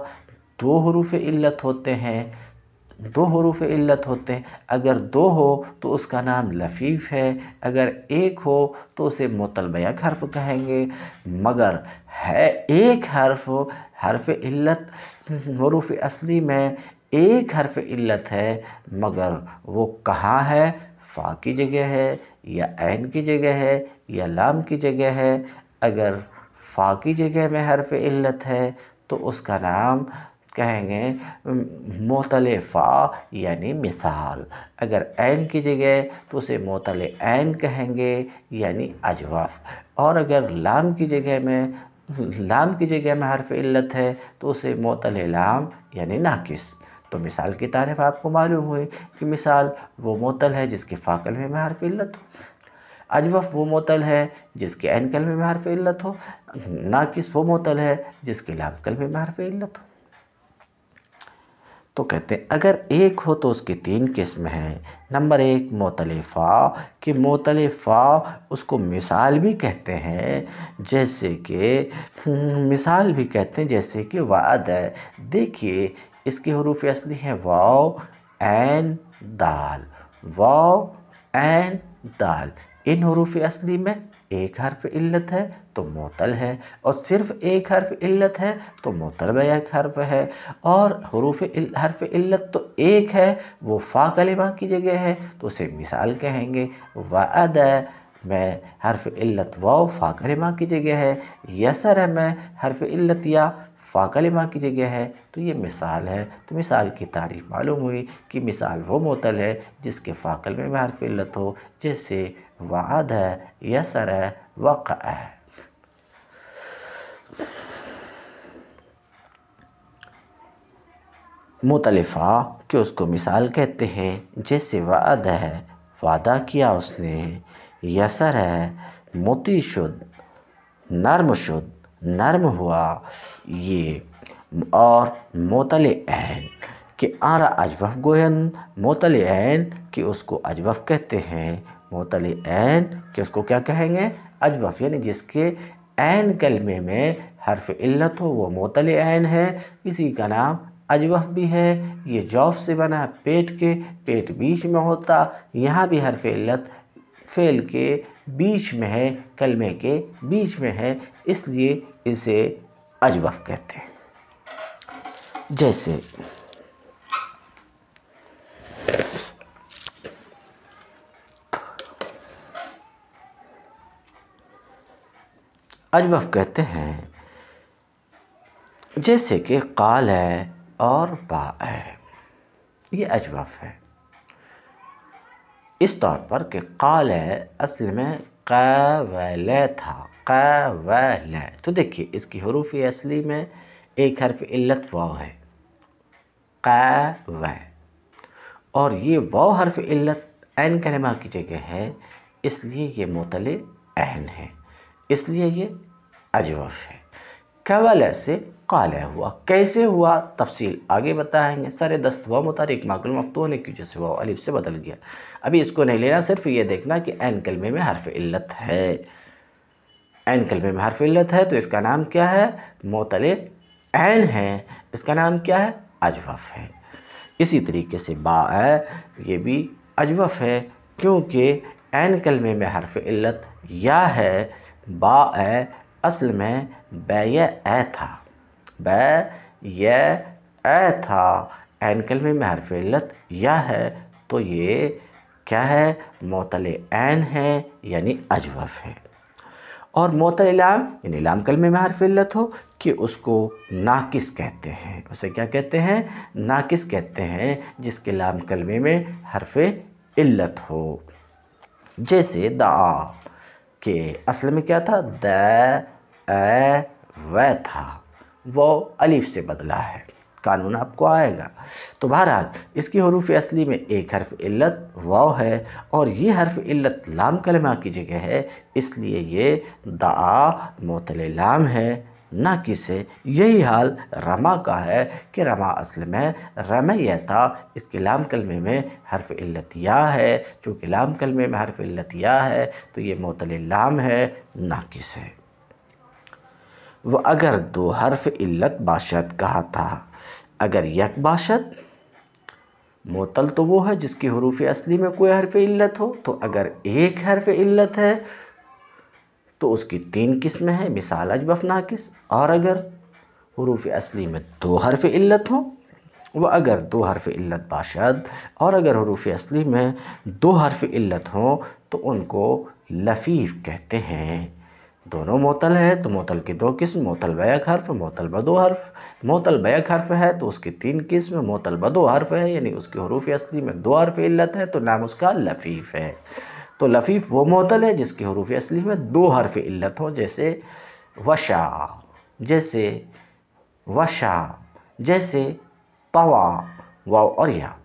दो हरूफ इल्लत होते हैं दो हरूफ इल्लत होते हैं अगर दो हो तो उसका नाम लफ़ीफ़ है अगर एक हो तो उसे मुतलबयक हर्फ कहेंगे मगर है एक हर्फ हर्फ इल्लत हरूफ असली में एक हरफ इल्लत है मगर वो कहाँ है फ़ा की जगह है या एन की जगह है या लाम की जगह है अगर फ़ा की जगह में हरफ इल्लत है तो उसका नाम कहेंगे मोतल फ़ा यानी मिसाल अगर एन की जगह तो उसे मोतल एन कहेंगे यानी अजवाफ और अगर लाम की जगह में लाम की जगह में हरफ इल्लत है तो उसे मोतल लाम यानी नाकिस तो मिसाल की तारीफ आपको मालूम हुई कि मिसाल वो मोतल है जिसके फ़ाकल में महरफ इल्लत हो अजवफ़ वो मोतल है जिसके एनकल में महरफ इल्लत हो नाकिस वो मोतल है जिसके लामकल में महरफ इल्लत हो तो कहते हैं अगर एक हो तो उसकी तीन किस्म हैं नंबर एक मोतल फ़ा कि मोतल फ़ा उसको मिसाल भी कहते हैं जैसे कि हम्म, मिसाल भी कहते हैं जैसे कि वाद है देखिए इसके हरूफ असली हैं वाओ एन दाल वाओ एन दाल इन हरूफ असली में एक हर्फ इल्लत है तो मोतल है और सिर्फ एक हर्फ इल्लत है तो मोतल में एक हर्फ है और हरूफ इल, हर्फ इल्लत तो एक है वो फ़ा कलिमा की जगह है तो उसे मिसाल कहेंगे वाद में हर्फ इल्लत वाओ फ़ा कलिमा की जगह है यसर में हर्फ इल्लत या फ़ाकलमा की जगह है तो ये मिसाल है तो मिसाल की तारीफ़ मालूम हुई कि मिसाल वो मोतल है जिसके फ़ाकल में महारफिलत हो जैसे वाद है यसर है वक़ है मुतलफ़ा कि उसको मिसाल कहते हैं जैसे वाद है वादा किया उसने यसर है मोती शुद्ध नर्म शुद्ध नर्म हुआ ये और मोतल ऐन कि आरा अजवफ़ गोयन मोतल ऐन कि उसको अजवफ़ कहते हैं मोतल ऐन कि उसको क्या कहेंगे अजवफ़ यानी जिसके ऐन कलमे में हर्फ इल्लत हो वो मोतल ऐन है इसी का नाम अजवफ भी है ये जौफ से बना पेट के पेट बीच में होता यहाँ भी हर्फ इल्लत फेल के बीच में है कलमे के बीच में है इसलिए इसे अजवफ कहते हैं जैसे अजवफ कहते हैं जैसे कि काल है और बा है ये अजवफ है इस तौर पर कि काल है असल में कैल था कवल तो देखिए इसकी हरूफ असली में एक हर्फ इल्लत वाव है कव और ये वाव हर्फ इल्लत एन कलमा की जगह है इसलिए ये मतल एन है इसलिए ये अजवफ है कवल से काला हुआ कैसे हुआ तफसील आगे बताएंगे सारे दस्त व मुतारिक माकुल मफ्तू होने की वजह से वह अलिफ से बदल गया अभी इसको नहीं लेना सिर्फ ये देखना कि एन कलमे में हर्फ इल्लत है एन कल में हरफ इल्लत है तो इसका नाम क्या है मोतल एन है इसका नाम क्या है अजवफ़ है इसी तरीके से बा है ये भी अजवफ़ है क्योंकि एन कल में हरफ इल्लत या है बा है असल में बै ए था बै ए था एन कल में हरफ इल्लत या है तो ये क्या है मोतल एन है यानी अजवफ़ है और मोत इलाम यानी इलाम कलमे में हरफ इल्लत हो कि उसको नाकिस कहते हैं उसे क्या कहते हैं नाकिस कहते हैं जिसके लाम कलमे में हरफ इल्लत हो जैसे दा के असल में क्या था द था वो अलीफ से बदला है कानून आपको आएगा तो बहरहाल इसकी हरूफ असली में एक हर्फ इल्लत वाव है और ये हर्फ इल्लत लाम कलमा की जगह है इसलिए ये दा मोतल लाम है ना कि से यही हाल रमा का है कि रमा असल में रमैता इसके लाम कलमे में हर्फ इल्लतिया है चूँकि लाम कलमे में हर्फ इल्लतिया है तो ये मोतल लाम है नाकिस है वह अगर दो हर्फ इल्लत बादशाह कहा था अगर यक बाशद मोतल तो वो है जिसकी हरूफ असली में कोई हरफ इल्लत हो तो अगर एक हरफ इल्लत है तो उसकी तीन किस्में हैं मिसाल अजबफ नाकिस और अगर हरूफ असली में दो हरफ इल्लत हो व अगर दो हरफ इल्लत बाशद और अगर हरूफ असली में दो हरफ इल्लत हो तो उनको लफ़ीफ़ कहते हैं दोनों मोतल है तो मोतल की दो किस्म मोतल बैक हर्फ मोतल बदो हर्फ मोतल बैक हर्फ है तो उसकी तीन किस्म मोतल बदो हर्फ है यानी उसकी हरूफ असली में दो हर्फ इल्लत है तो नाम उसका लफ़ीफ़ है तो लफ़ीफ़ वो मोतल है जिसकी हरूफ असली में दो हर्फ इल्लत हो जैसे वशा जैसे वशा जैसे तवा वाव और या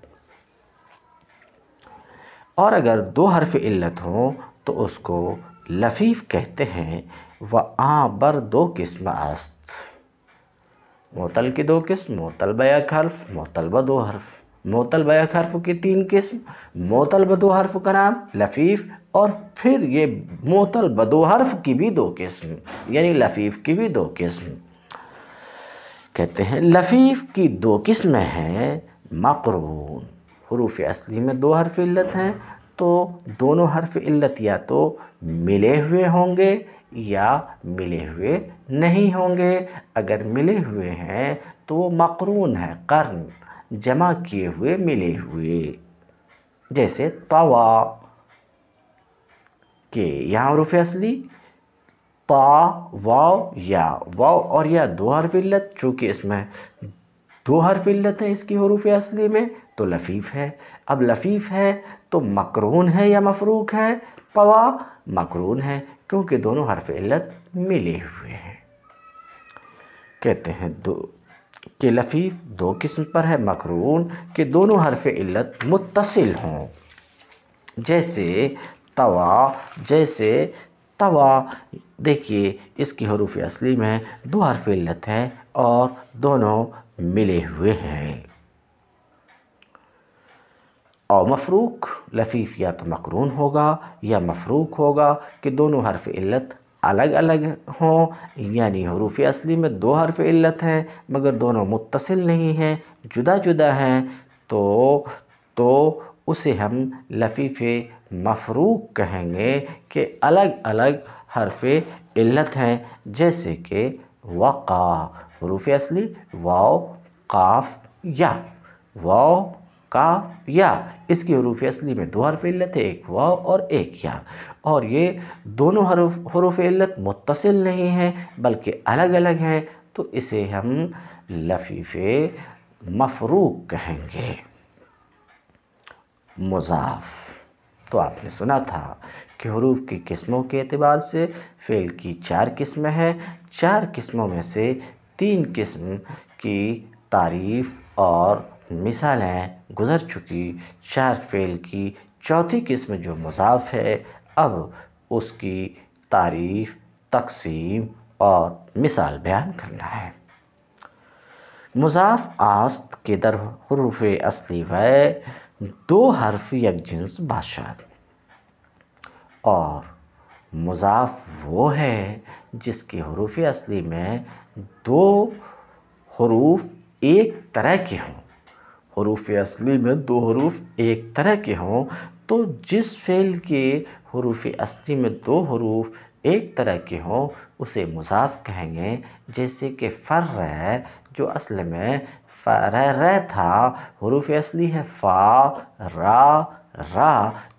और अगर दो हर्फ इल्लत हो तो उसको लफीफ़ कहते हैं व आबर दो किस्म आस्त मोतल की दो किस्म मोतल बैक हर्फ मोतलबा दो हर्फ मोतल बैक हर्फ की तीन किस्म मोतल बदो हर्फ का नाम लफीफ़ और फिर ये मोतल बदो हर्फ की भी दो किस्म यानी लफीफ़ की भी दो किस्म कहते हैं लफीफ़ की दो किस्में हैं मकरून हरूफ असली में दो हरफ इल्लत हैं तो दोनों हर्फ इल्लत या तो मिले हुए होंगे या मिले हुए नहीं होंगे अगर मिले हुए हैं तो वो मकरून है कर्न जमा किए हुए मिले हुए जैसे तवा के यहाँ रुफ असली ता वाव या वाव और या दो हर्फ इल्लत चूँकि इसमें दो हरफ इल्लत है इसकी हरूफ असली में तो लफ़ीफ़ है अब लफ़ीफ़ है तो मकरून है या मफरूक है पवा मकरून है क्योंकि दोनों हरफ इल्लत मिले हुए हैं कहते हैं दो कि लफ़ीफ़ दो किस्म पर है मकरून के दोनों हरफ इल्लत मुतसिल हों जैसे तवा जैसे तवा देखिए इसकी हरूफ असली में दो हरफ इल्लत हैं और दोनों मिले हुए हैं और मफरूक लफीफ या तो मकरून होगा या मफरूक होगा कि दोनों हरफ इल्लत अलग अलग हों यानी हरूफ असली में दो हरफ इल्लत हैं मगर दोनों मुतसिल नहीं हैं जुदा जुदा हैं तो तो उसे हम लफीफ़ मफरूक कहेंगे कि अलग अलग हरफ इल्लत हैं जैसे कि वक़ा हरूफ असली वाओ काफ या वाओ काफ या इसकी हरूफ असली में दो हरफ इल्लत है एक वाओ और एक या और ये दोनों हरूफ हरूफ इल्लत मुतसिल नहीं हैं बल्कि अलग अलग हैं तो इसे हम लफीफ़ मफरूक कहेंगे मुजाफ़ तो आपने सुना था कि हरूफ की किस्मों के अतबार से फ़ेल की चार किस्में हैं चार किस्मों में से तीन किस्म की तारीफ़ और मिसालें गुज़र चुकी चार फ़ेल की चौथी किस्म जो मजाफ है अब उसकी तारीफ़ तकसीम और मिसाल बयान करना है मुज़ाफ़ आस्त के दर हरूफ असली वे दो हरफ जिन्स बादशाह और मुज़ाफ़ वो है जिसके हरूफ असली में दो हरूफ एक तरह के हों हरूफ असली में दो हरूफ एक तरह के हों तो जिस फ़ेल के हरूफ असली में दो हरूफ एक तरह के हों उसे मुजाफ कहेंगे जैसे कि फ़र्र जो असल में र था हरूफ असली है फ़ा रा रा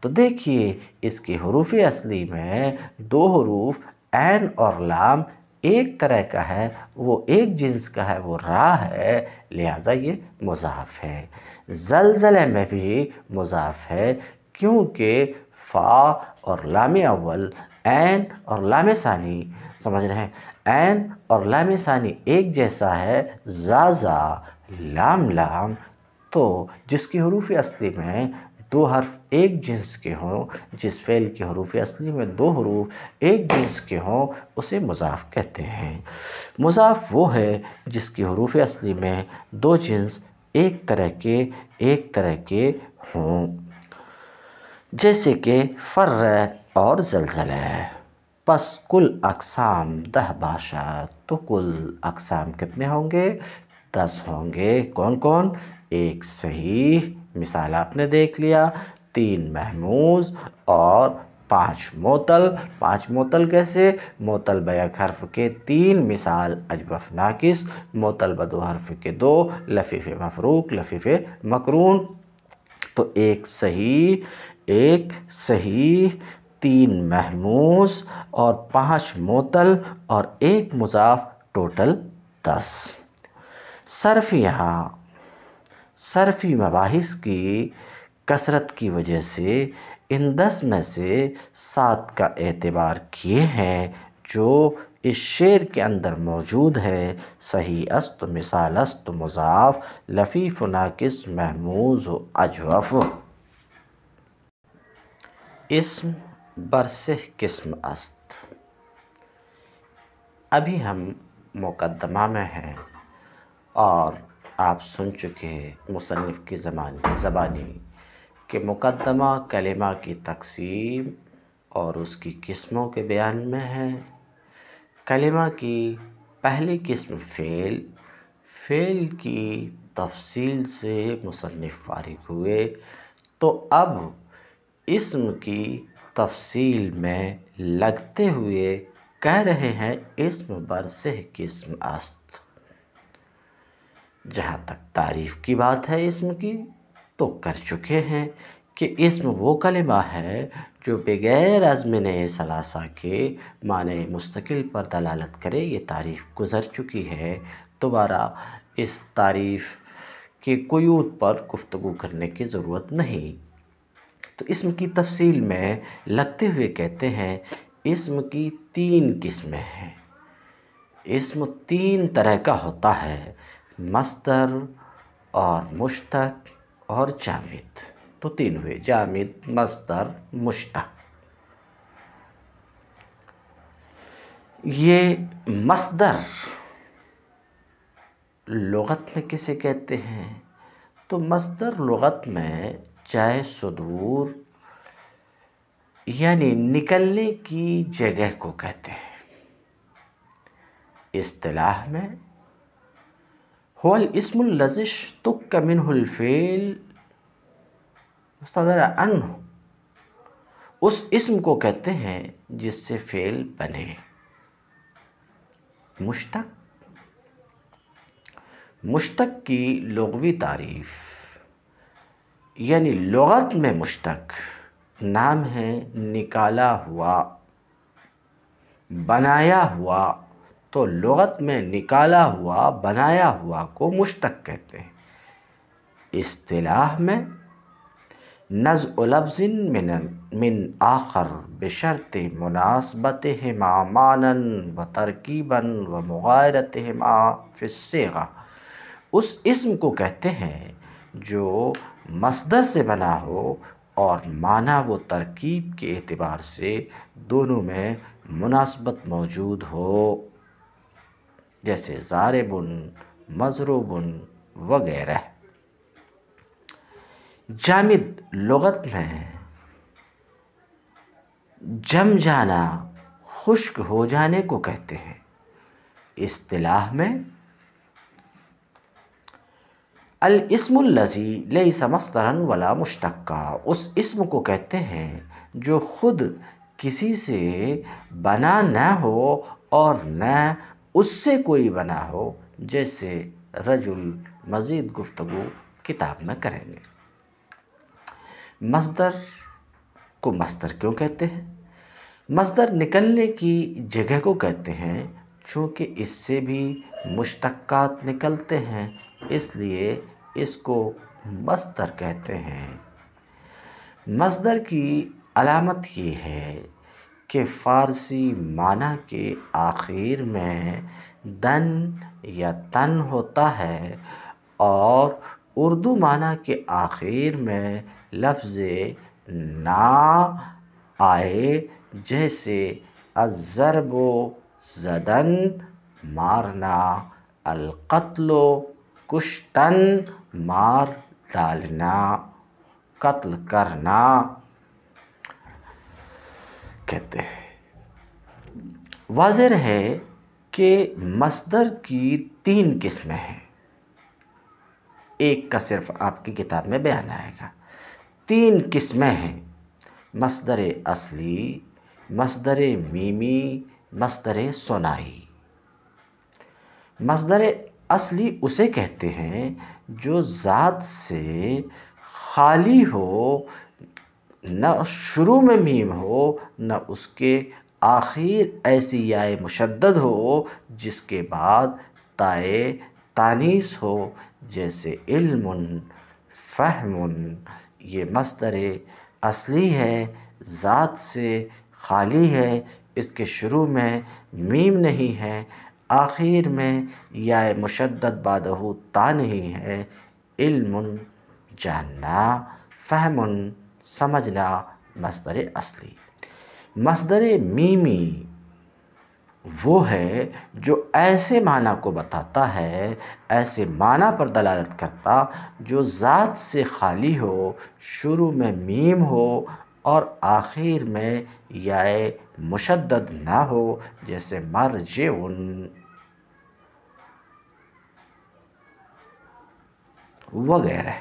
तो देखिए इसके हरूफ असली में दो हरूफ एन और लाम एक तरह का है वो एक जिन्स का है वो रा है लिहाजा ये मुजाफ है जलजले में भी मुजाफ है क्योंकि फ़ा और लाम अव्वल एन और लाम सानी समझ रहे हैं एन और लाम सानी एक जैसा है जाजा लाम लाम तो जिसकी हरूफ असली में दो हर्फ एक जिन्स के हों जिस फ़ेल के हरूफ असली में दो हरूफ एक जिन्स के हों उसे मुजाफ कहते हैं मुजाफ वो है जिसके हरूफ असली में दो जिन्स एक तरह के एक तरह के हों जैसे कि फ़र्र और है बस कुल अकसाम दह बाशा तो कुल अकसाम कितने होंगे दस होंगे कौन कौन एक सही मिसाल आपने देख लिया तीन महमूज और पाँच मोतल पाँच मोतल कैसे मोतल बैक हर्फ के तीन मिसाल अजवफ नाकिस मोतल बदो हर्फ के दो लफीफ़ मफरूक लफीफ़ मकरून तो एक सही एक सही तीन महमूज और पाँच मोतल और एक मुजाफ टोटल दस सर्फ यहाँ सरफी मबाहिस की कसरत की वजह से इन दस में से सात का एतबार किए हैं जो इस शेर के अंदर मौजूद है सही अस्त मिसाल अस्त मुजाफ लफ़ीफ़ नाकिस महमूज अजवफ़ इसम बरसह किस्म अस्त अभी हम मुकदमा में हैं और आप सुन चुके हैं मुसनफ़ की जबान ज़बानी के मुकदमा कलमा की तकसीम और उसकी किस्मों के बयान में है कलमा की पहली किस्म फ़ेल फ़ेल की तफसील से मुसनफ़ फारिग हुए तो अब इसम की तफसील में लगते हुए कह रहे हैं इसम बरसे किस्म आस्त जहाँ तक तारीफ़ की बात है इसम की तो कर चुके हैं कि इसम वो कलिमा है जो बग़ैर अज़मन सलासा के माने मुस्तकिल पर दलालत करे ये तारीफ़ गुज़र चुकी है दोबारा इस तारीफ़ के कयूद पर गुफ्तु करने की ज़रूरत नहीं तो इसम की तफसील में लगते हुए कहते हैं इसम की तीन किस्में हैं इसम तीन तरह का होता है मस्तर और मुश्तक और जामिद तो तीन हुए जामिद मस्तर मुश्तक ये मस्दर लगत में किसे कहते हैं तो मस्दर लगत में चाहे सुदूर यानी निकलने की जगह को कहते हैं इस्तलाह में हुल लजिश तुक मिनफेल उसका अन उस इसम को कहते हैं जिससे फेल बने मुश्तक मुश्तक की लगवी तारीफ यानी लगत में मुश्तक नाम है निकाला हुआ बनाया हुआ तो लगत में निकाला हुआ बनाया हुआ को मुश्तक कहते हैं इस्तिलाह में नज़लफ्ज़ मिन मिन आखर बशर्त मुनासबत मामान व तरकीबन व मगारत फ़िसगा उस इसम को कहते हैं जो मसदर से बना हो और माना वो तरकीब के एतबार से दोनों में मुनासबत मौजूद हो जैसे ज़ारबुन मजरूबन वगैरह जामिद लगत में जम जाना खुश्क हो जाने को कहते हैं इस्तेलाह में अलस्मजी ले समस्तरन वला मुश्तक उस इस्म को कहते हैं जो ख़ुद किसी से बना न हो और न उससे कोई बना हो जैसे रजुल मज़ीद गुफ्तु किताब में करेंगे मज़दर को मस्तर क्यों कहते हैं मजदर निकलने की जगह को कहते हैं चूँकि इससे भी मुश्तक निकलते हैं इसलिए इसको मस्तर कहते हैं मज़दर की अलामत ये है के फ़ारसी माना के आख़िर में दन या तन होता है और उर्दू माना के आख़िर में लफ्ज़ ना आए जैसे अज़रबो ज़दन मारना अलकत्लो कुश्तन मार डालना कत्ल करना कहते हैं वाजिर है कि मसदर की तीन किस्में हैं एक का सिर्फ आपकी किताब में बयान आएगा तीन किस्में हैं मसदर असली मसदर मीमी मसदर सोनाई मसदर असली उसे कहते हैं जो ज़ात से खाली हो न शुरू में मीम हो न उसके आखिर ऐसी याए मुशद्दद हो जिसके बाद ताए तानीस हो जैसे इल्म फ़हम ये मस्तर असली है ज़ात से खाली है इसके शुरू में मीम नहीं है आखिर में या मुशद्दद बादहू ता नहीं है इल्म जानना फ़हमुन समझना मसदर असली मसदर मीमी वो है जो ऐसे माना को बताता है ऐसे माना पर दलालत करता जो ज़ात से खाली हो शुरू में मीम हो और आखिर में याए मुशद्दद ना हो जैसे मर जे उन वगैरह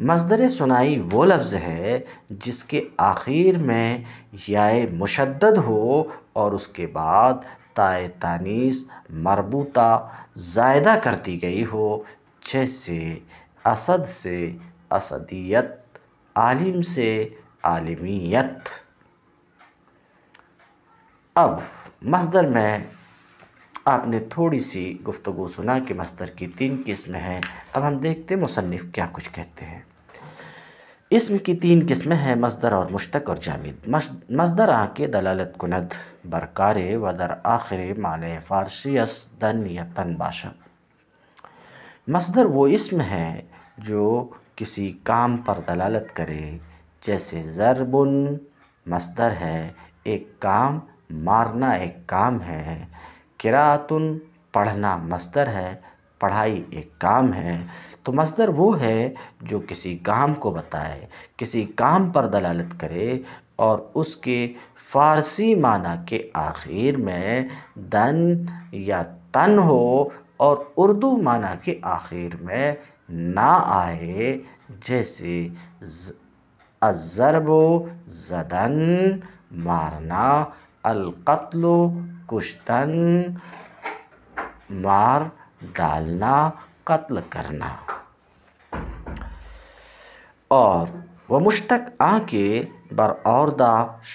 मजदर सुनाई वो लफ्ज़ है जिसके आखिर में या मुशद्दद हो और उसके बाद ताय तानीस मरबूता जायदा करती गई हो जैसे असद से असदियत आलिम से आलमियत अब मजदर में आपने थोड़ी सी गुफ्तु सुना कि मस्तर की तीन किस्म हैं अब हम देखते मुसनफ़ क्या कुछ कहते हैं इसम की तीन किस्में हैं मजदर और मुश्तक और जामिद मजदर आके दलालत कुनद बरकार व दर आखिर मान फ़ारसी दन या तन बाशा मजदर वो इसम है जो किसी काम पर दलालत करे जैसे ज़रबुन मजदर है एक काम मारना एक काम है किरातुन पढ़ना मस्तर है पढ़ाई एक काम है तो मस्तर वो है जो किसी काम को बताए किसी काम पर दलालत करे और उसके फ़ारसी माना के आखिर में दन या तन हो और उर्दू माना के आखिर में ना आए जैसे अज़रबो ज़दन मारना अलकत्लो कुश्तन मार डालना कत्ल करना और व मुश्तक आके और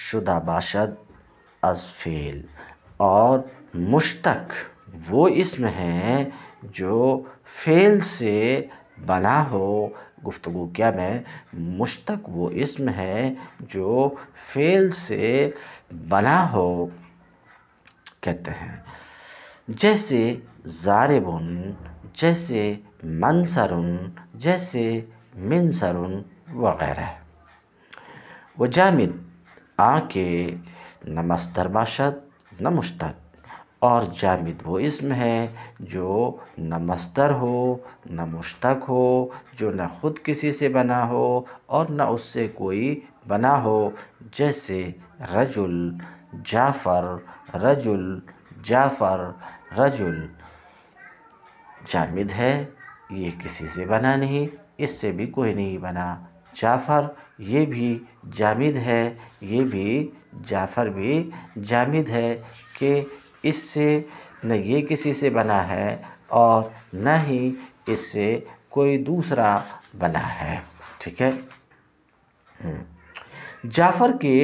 शुदा बाशद अजफेल और मुश्तक वो इसम है जो फेल से बना हो गुफ्तु क्या में मुश्तक वो इसम है जो फेल से बना हो कहते हैं जैसे जारेबुन जैसे मनसरुन जैसे मिनसरुन वगैरह व जामिद आ के न मस्तरमाशद न मुश्तक और जामिद वो इसम है जो न मस्तर हो न मुश्तक हो जो न ख़ुद किसी से बना हो और न उससे कोई बना हो जैसे रजुल जाफ़र रजुल जाफ़र रजुल जामिद है ये किसी से बना नहीं इससे भी कोई नहीं बना जाफ़र ये भी जामिद है ये भी जाफ़र भी जामिद है कि इससे न ये किसी से बना है और न ही इससे कोई दूसरा बना है ठीक है हम्म। जाफ़र के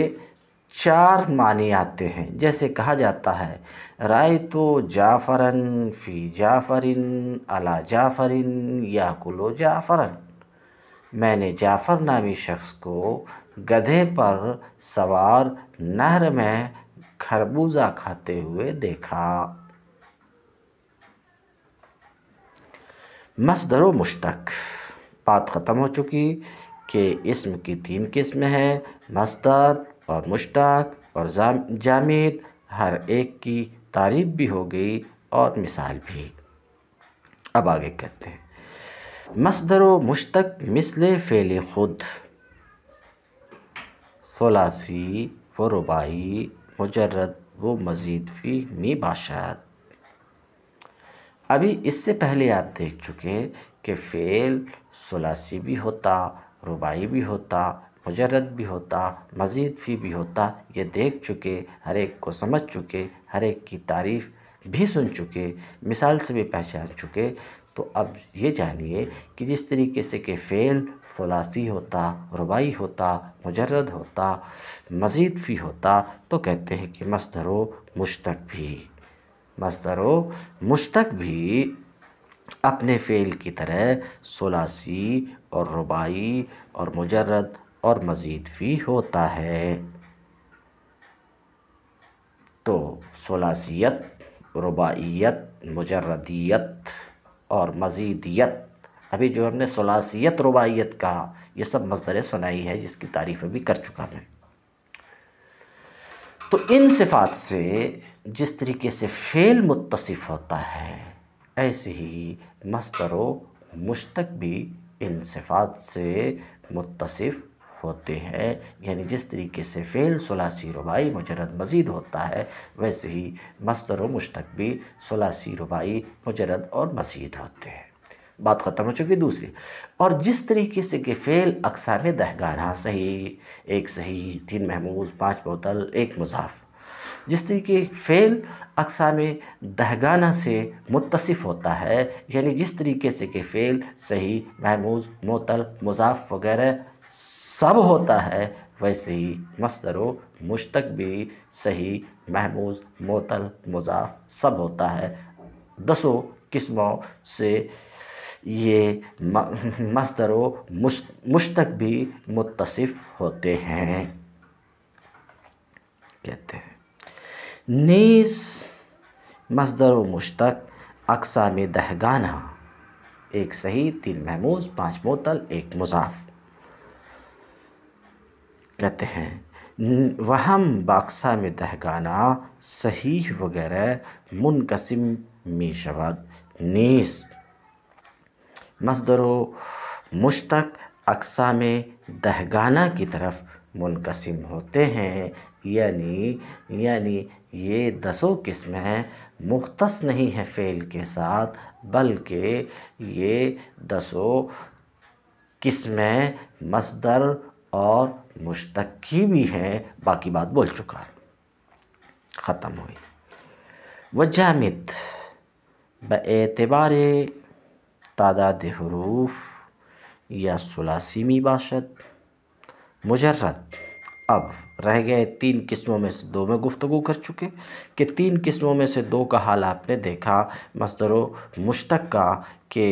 चार मानी आते हैं जैसे कहा जाता है राय तो जाफ़रन फ़ी जाफ़रिन अला जाफ़रिन या कुलो जाफ़रन मैंने जाफ़र नामी शख्स को गधे पर सवार नहर में खरबूजा खाते हुए देखा मसदर व मुश्तक बात ख़त्म हो चुकी कि इसम की तीन किस्में हैं मसदर और मुश्ताक और जामिद हर एक की तारीफ भी हो गई और मिसाल भी अब आगे कहते हैं मसदर व मुश्तक मिसल फ़ेल खुद सलासी व रुबाई मुजरद व मज़ीद फ़ी नी बाशात अभी इससे पहले आप देख चुके कि फ़ेल सलासी भी होता रुबाई भी होता मुजरद भी होता मज़ीद फ़ी भी होता ये देख चुके हर एक को समझ चुके हर एक की तारीफ़ भी सुन चुके मिसाल से भी पहचान चुके तो अब ये जानिए कि जिस तरीके से कि फ़ेल फलासी होता रुबाई होता मुजरद होता मज़ीद फ़ी होता तो कहते हैं कि मसदरो मुश्तक भी मसदरो मुश्तक भी अपने फ़ेल की तरह सलासी और रुबाई और मुजरद और मज़ीद फ़ी होता है तो सलासीत रुबाइत मुजरदियत और मज़ीदियत अभी जो हमने सलासीत रुबाइत कहा ये सब मजदरें सुनाई है जिसकी तारीफ़ अभी कर चुका मैं तो इन सिफात से जिस तरीके से फ़ेल मुतसिफ़ होता है ऐसे ही मस्तरों मुश्तक भी इन सिफात से मुतसिफ़ होते हैं यानी जिस तरीके से फ़ेल सलासी रुबाई मुजरद मज़ीद होता है वैसे ही मस्तर व मुश्तक भी सलासी रुबाई मुजरद और मज़ीद होते हैं बात ख़त्म हो चुकी दूसरी और जिस तरीके से कि फ़ेल में दहगाना सही एक सही तीन महमूज पाँच बोतल एक मुजाफ जिस तरीके फ़ेल में दहगाना से मुतसफ़ होता है यानी जिस तरीके से कि फ़ेल सही महमूज मोतल मुजाफ वगैरह सब होता है वैसे ही मस्तर व मुश्तक भी सही महमूज मोतल मुजाफ सब होता है दसों किस्मों से ये मस्तर व मुश्तक भी मुतसिफ होते हैं कहते हैं नीस मजदर व मुश्तक में दहगाना एक सही तीन महमूज पाँच मोतल एक मुजाफ कहते हैं वहम बाक्सा में दहगाना सही वगैरह मुनकसिम में शब्द नीस मज़दरों मुश्तक अक्सा में दहगाना की तरफ मुनकसिम होते हैं यानी यानी ये दसों किस्में मुख्त नहीं है फ़ेल के साथ बल्कि ये दसों किस्में मजदर और मुश्तकी भी है बाकी बात बोल चुका ख़त्म हुई व जामित बतबार तादाद हरूफ या सलासीमी बाशत मुजरत अब रह गए तीन किस्मों में से दो में गुफ्तु कर चुके कि तीन किस्मों में से दो का हाल आपने देखा मस्तरों मुश्तक का के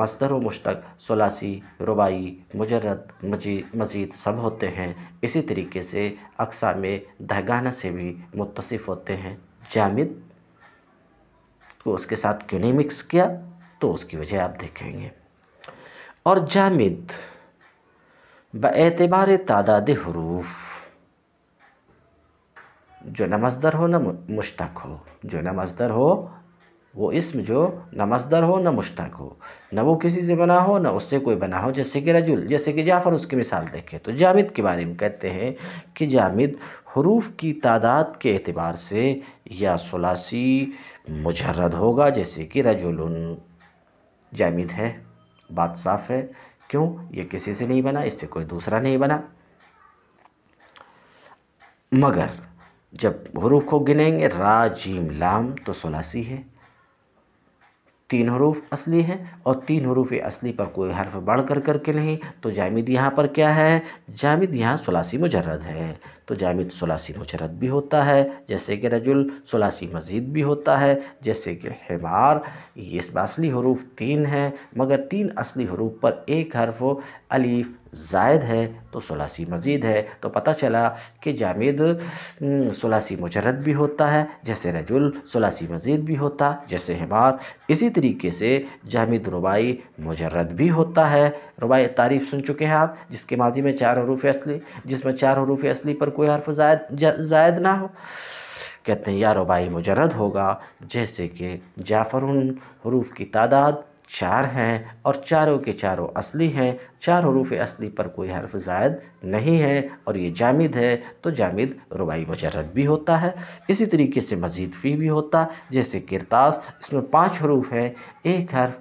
मसदर व मुश्तक सलासी रुबाई मुजरद मज़ीद सब होते हैं इसी तरीके से अक्सा में दहगाना से भी मुतसिफ़ होते हैं जामिद को उसके साथ क्यों नहीं मिक्स किया तो उसकी वजह आप देखेंगे और जामिद बतबार तादाद हरूफ जो नमजदर हो ना मुश्तक हो जो नमजदर हो वो इसम जो न मज़दर हो न मुश्तक हो न वो किसी से बना हो न उससे कोई बना हो जैसे कि रजुल जैसे कि जाफ़र उसकी मिसाल देखें तो जामिद के बारे में कहते हैं कि जामिद हरूफ की तादाद के अतबार से या सलासी मुजरद होगा जैसे कि रजुल जामिद है बात साफ़ है क्यों ये किसी से नहीं बना इससे कोई दूसरा नहीं बना मगर जब हरूफ को गिनेंगे राजीम लाम तो सलासी है तीन हरूफ असली हैं और तीन हरूफ असली पर कोई हर्फ बढ़ कर करके नहीं तो जामिद यहाँ पर क्या है जामिद यहाँ सलासी मुजरद है तो जामिद सलासी मुजरद भी होता है जैसे कि रजुल सलासी मजीद भी होता है जैसे कि हिमार ये असली हरूफ तीन हैं मगर तीन असली हरूफ पर एक हरफ अलीफ जायद है तो सलासी मज़ीद है तो पता चला कि जामिद सलासी मुजरद भी होता है जैसे रजुल सलासी मज़ीद भी होता जैसे हिमार इसी तरीके से जामिद रुबाई मुजरद भी होता है रुबाई तारीफ़ सुन चुके हैं आप जिसके माजी में चार हरूफ असली जिसमें चार हरूफ असली पर कोई हरफ जायद जायद ना हो कहते हैं या रुबाई मुजरद होगा जैसे कि जाफर हरूफ की तादाद चार हैं और चारों के चारों असली हैं चार हरूफ असली पर कोई हर्फ जायद नहीं है और ये जामिद है तो जामिद रुबाई मुजरद भी होता है इसी तरीके से मज़ीद फ़ी भी होता जैसे किरतास इसमें पाँच हरूफ हैं एक हर्फ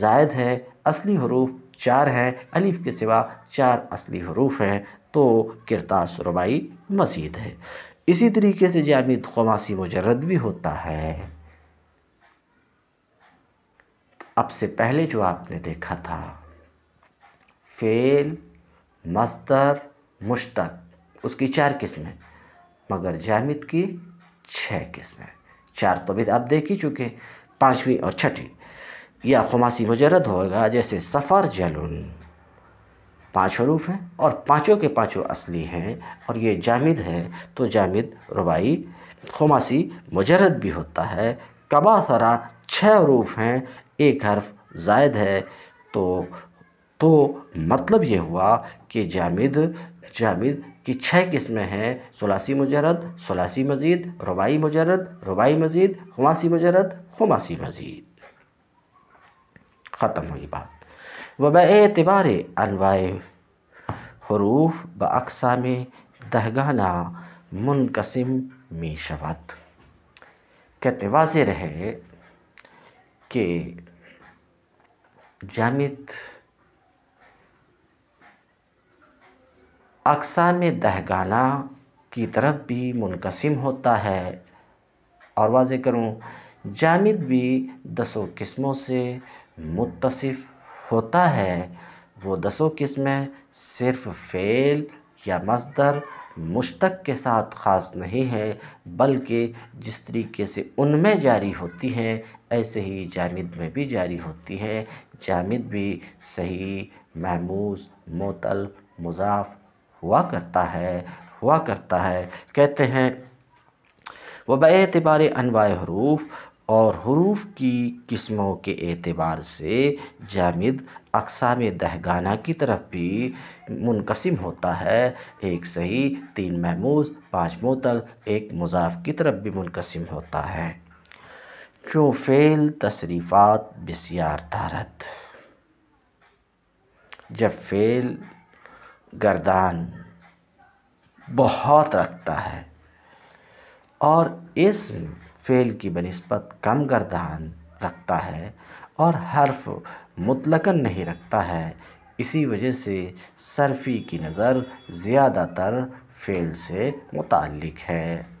जायद है असली हरूफ चार हैं अलीफ के सिवा चार असली हरूफ हैं तो किरतास रुबाई मजीद है इसी तरीके से जामिद खमासी मुजरद भी होता है अब से पहले जो आपने देखा था फेल मस्तर मुश्तक उसकी चार किस्में मगर जामिद की छः किस्में चार तो भी आप देख ही चुके पाँचवीं और छठी या खुमासी मुजरद होगा जैसे सफ़र जलुन पाँच हरूफ हैं और पाँचों के पाँचों असली हैं और ये जामिद है तो जामिद रुबाई खुमासी मुजरद भी होता है कबासरा छः हरूफ हैं एक हर्फ जायद है तो तो मतलब ये हुआ कि जामिद जामिद की छः किस्में हैं सलासी मुजरद सलासी मज़ीद रबाई मुजरद रबाई मज़ीद खमासी मुजरद खमासी मज़ीद ख़त्म हुई बात व बतबार अनवाए हरूफ ब अकसाम दहगाना मुनकसम में शवत कहते वाज रहे कि जामिद अकसाम दहगाना की तरफ भी मुनकसम होता है और वाज करूँ जामित भी दसों किस्मों से मुतसिफ होता है वो दसों किस्में सिर्फ फ़ेल या मजदर मुश्तक के साथ ख़ास नहीं है बल्कि जिस तरीके से उनमें जारी होती है ऐसे ही जामिद में भी जारी होती है जामिद भी सही महमूज मोतल मुजाफ हुआ करता है हुआ करता है कहते हैं वह बेतबार अनवा हरूफ और हरूफ की किस्मों के एतबार से जामिद अकसाम दहगाना की तरफ भी मुनकसम होता है एक सही तीन महमूज पाँच मोतल एक मुजाफ की तरफ भी मुनकसम होता है जो फेल तशरीफ़ात बसियार तारत जब फेल गर्दान बहुत रखता है और इस फेल की बनस्बत कम गर्दान रखता है और हर्फ मुतलकन नहीं रखता है इसी वजह से सरफ़ी की नज़र ज़्यादातर फ़ेल से मुतक़ है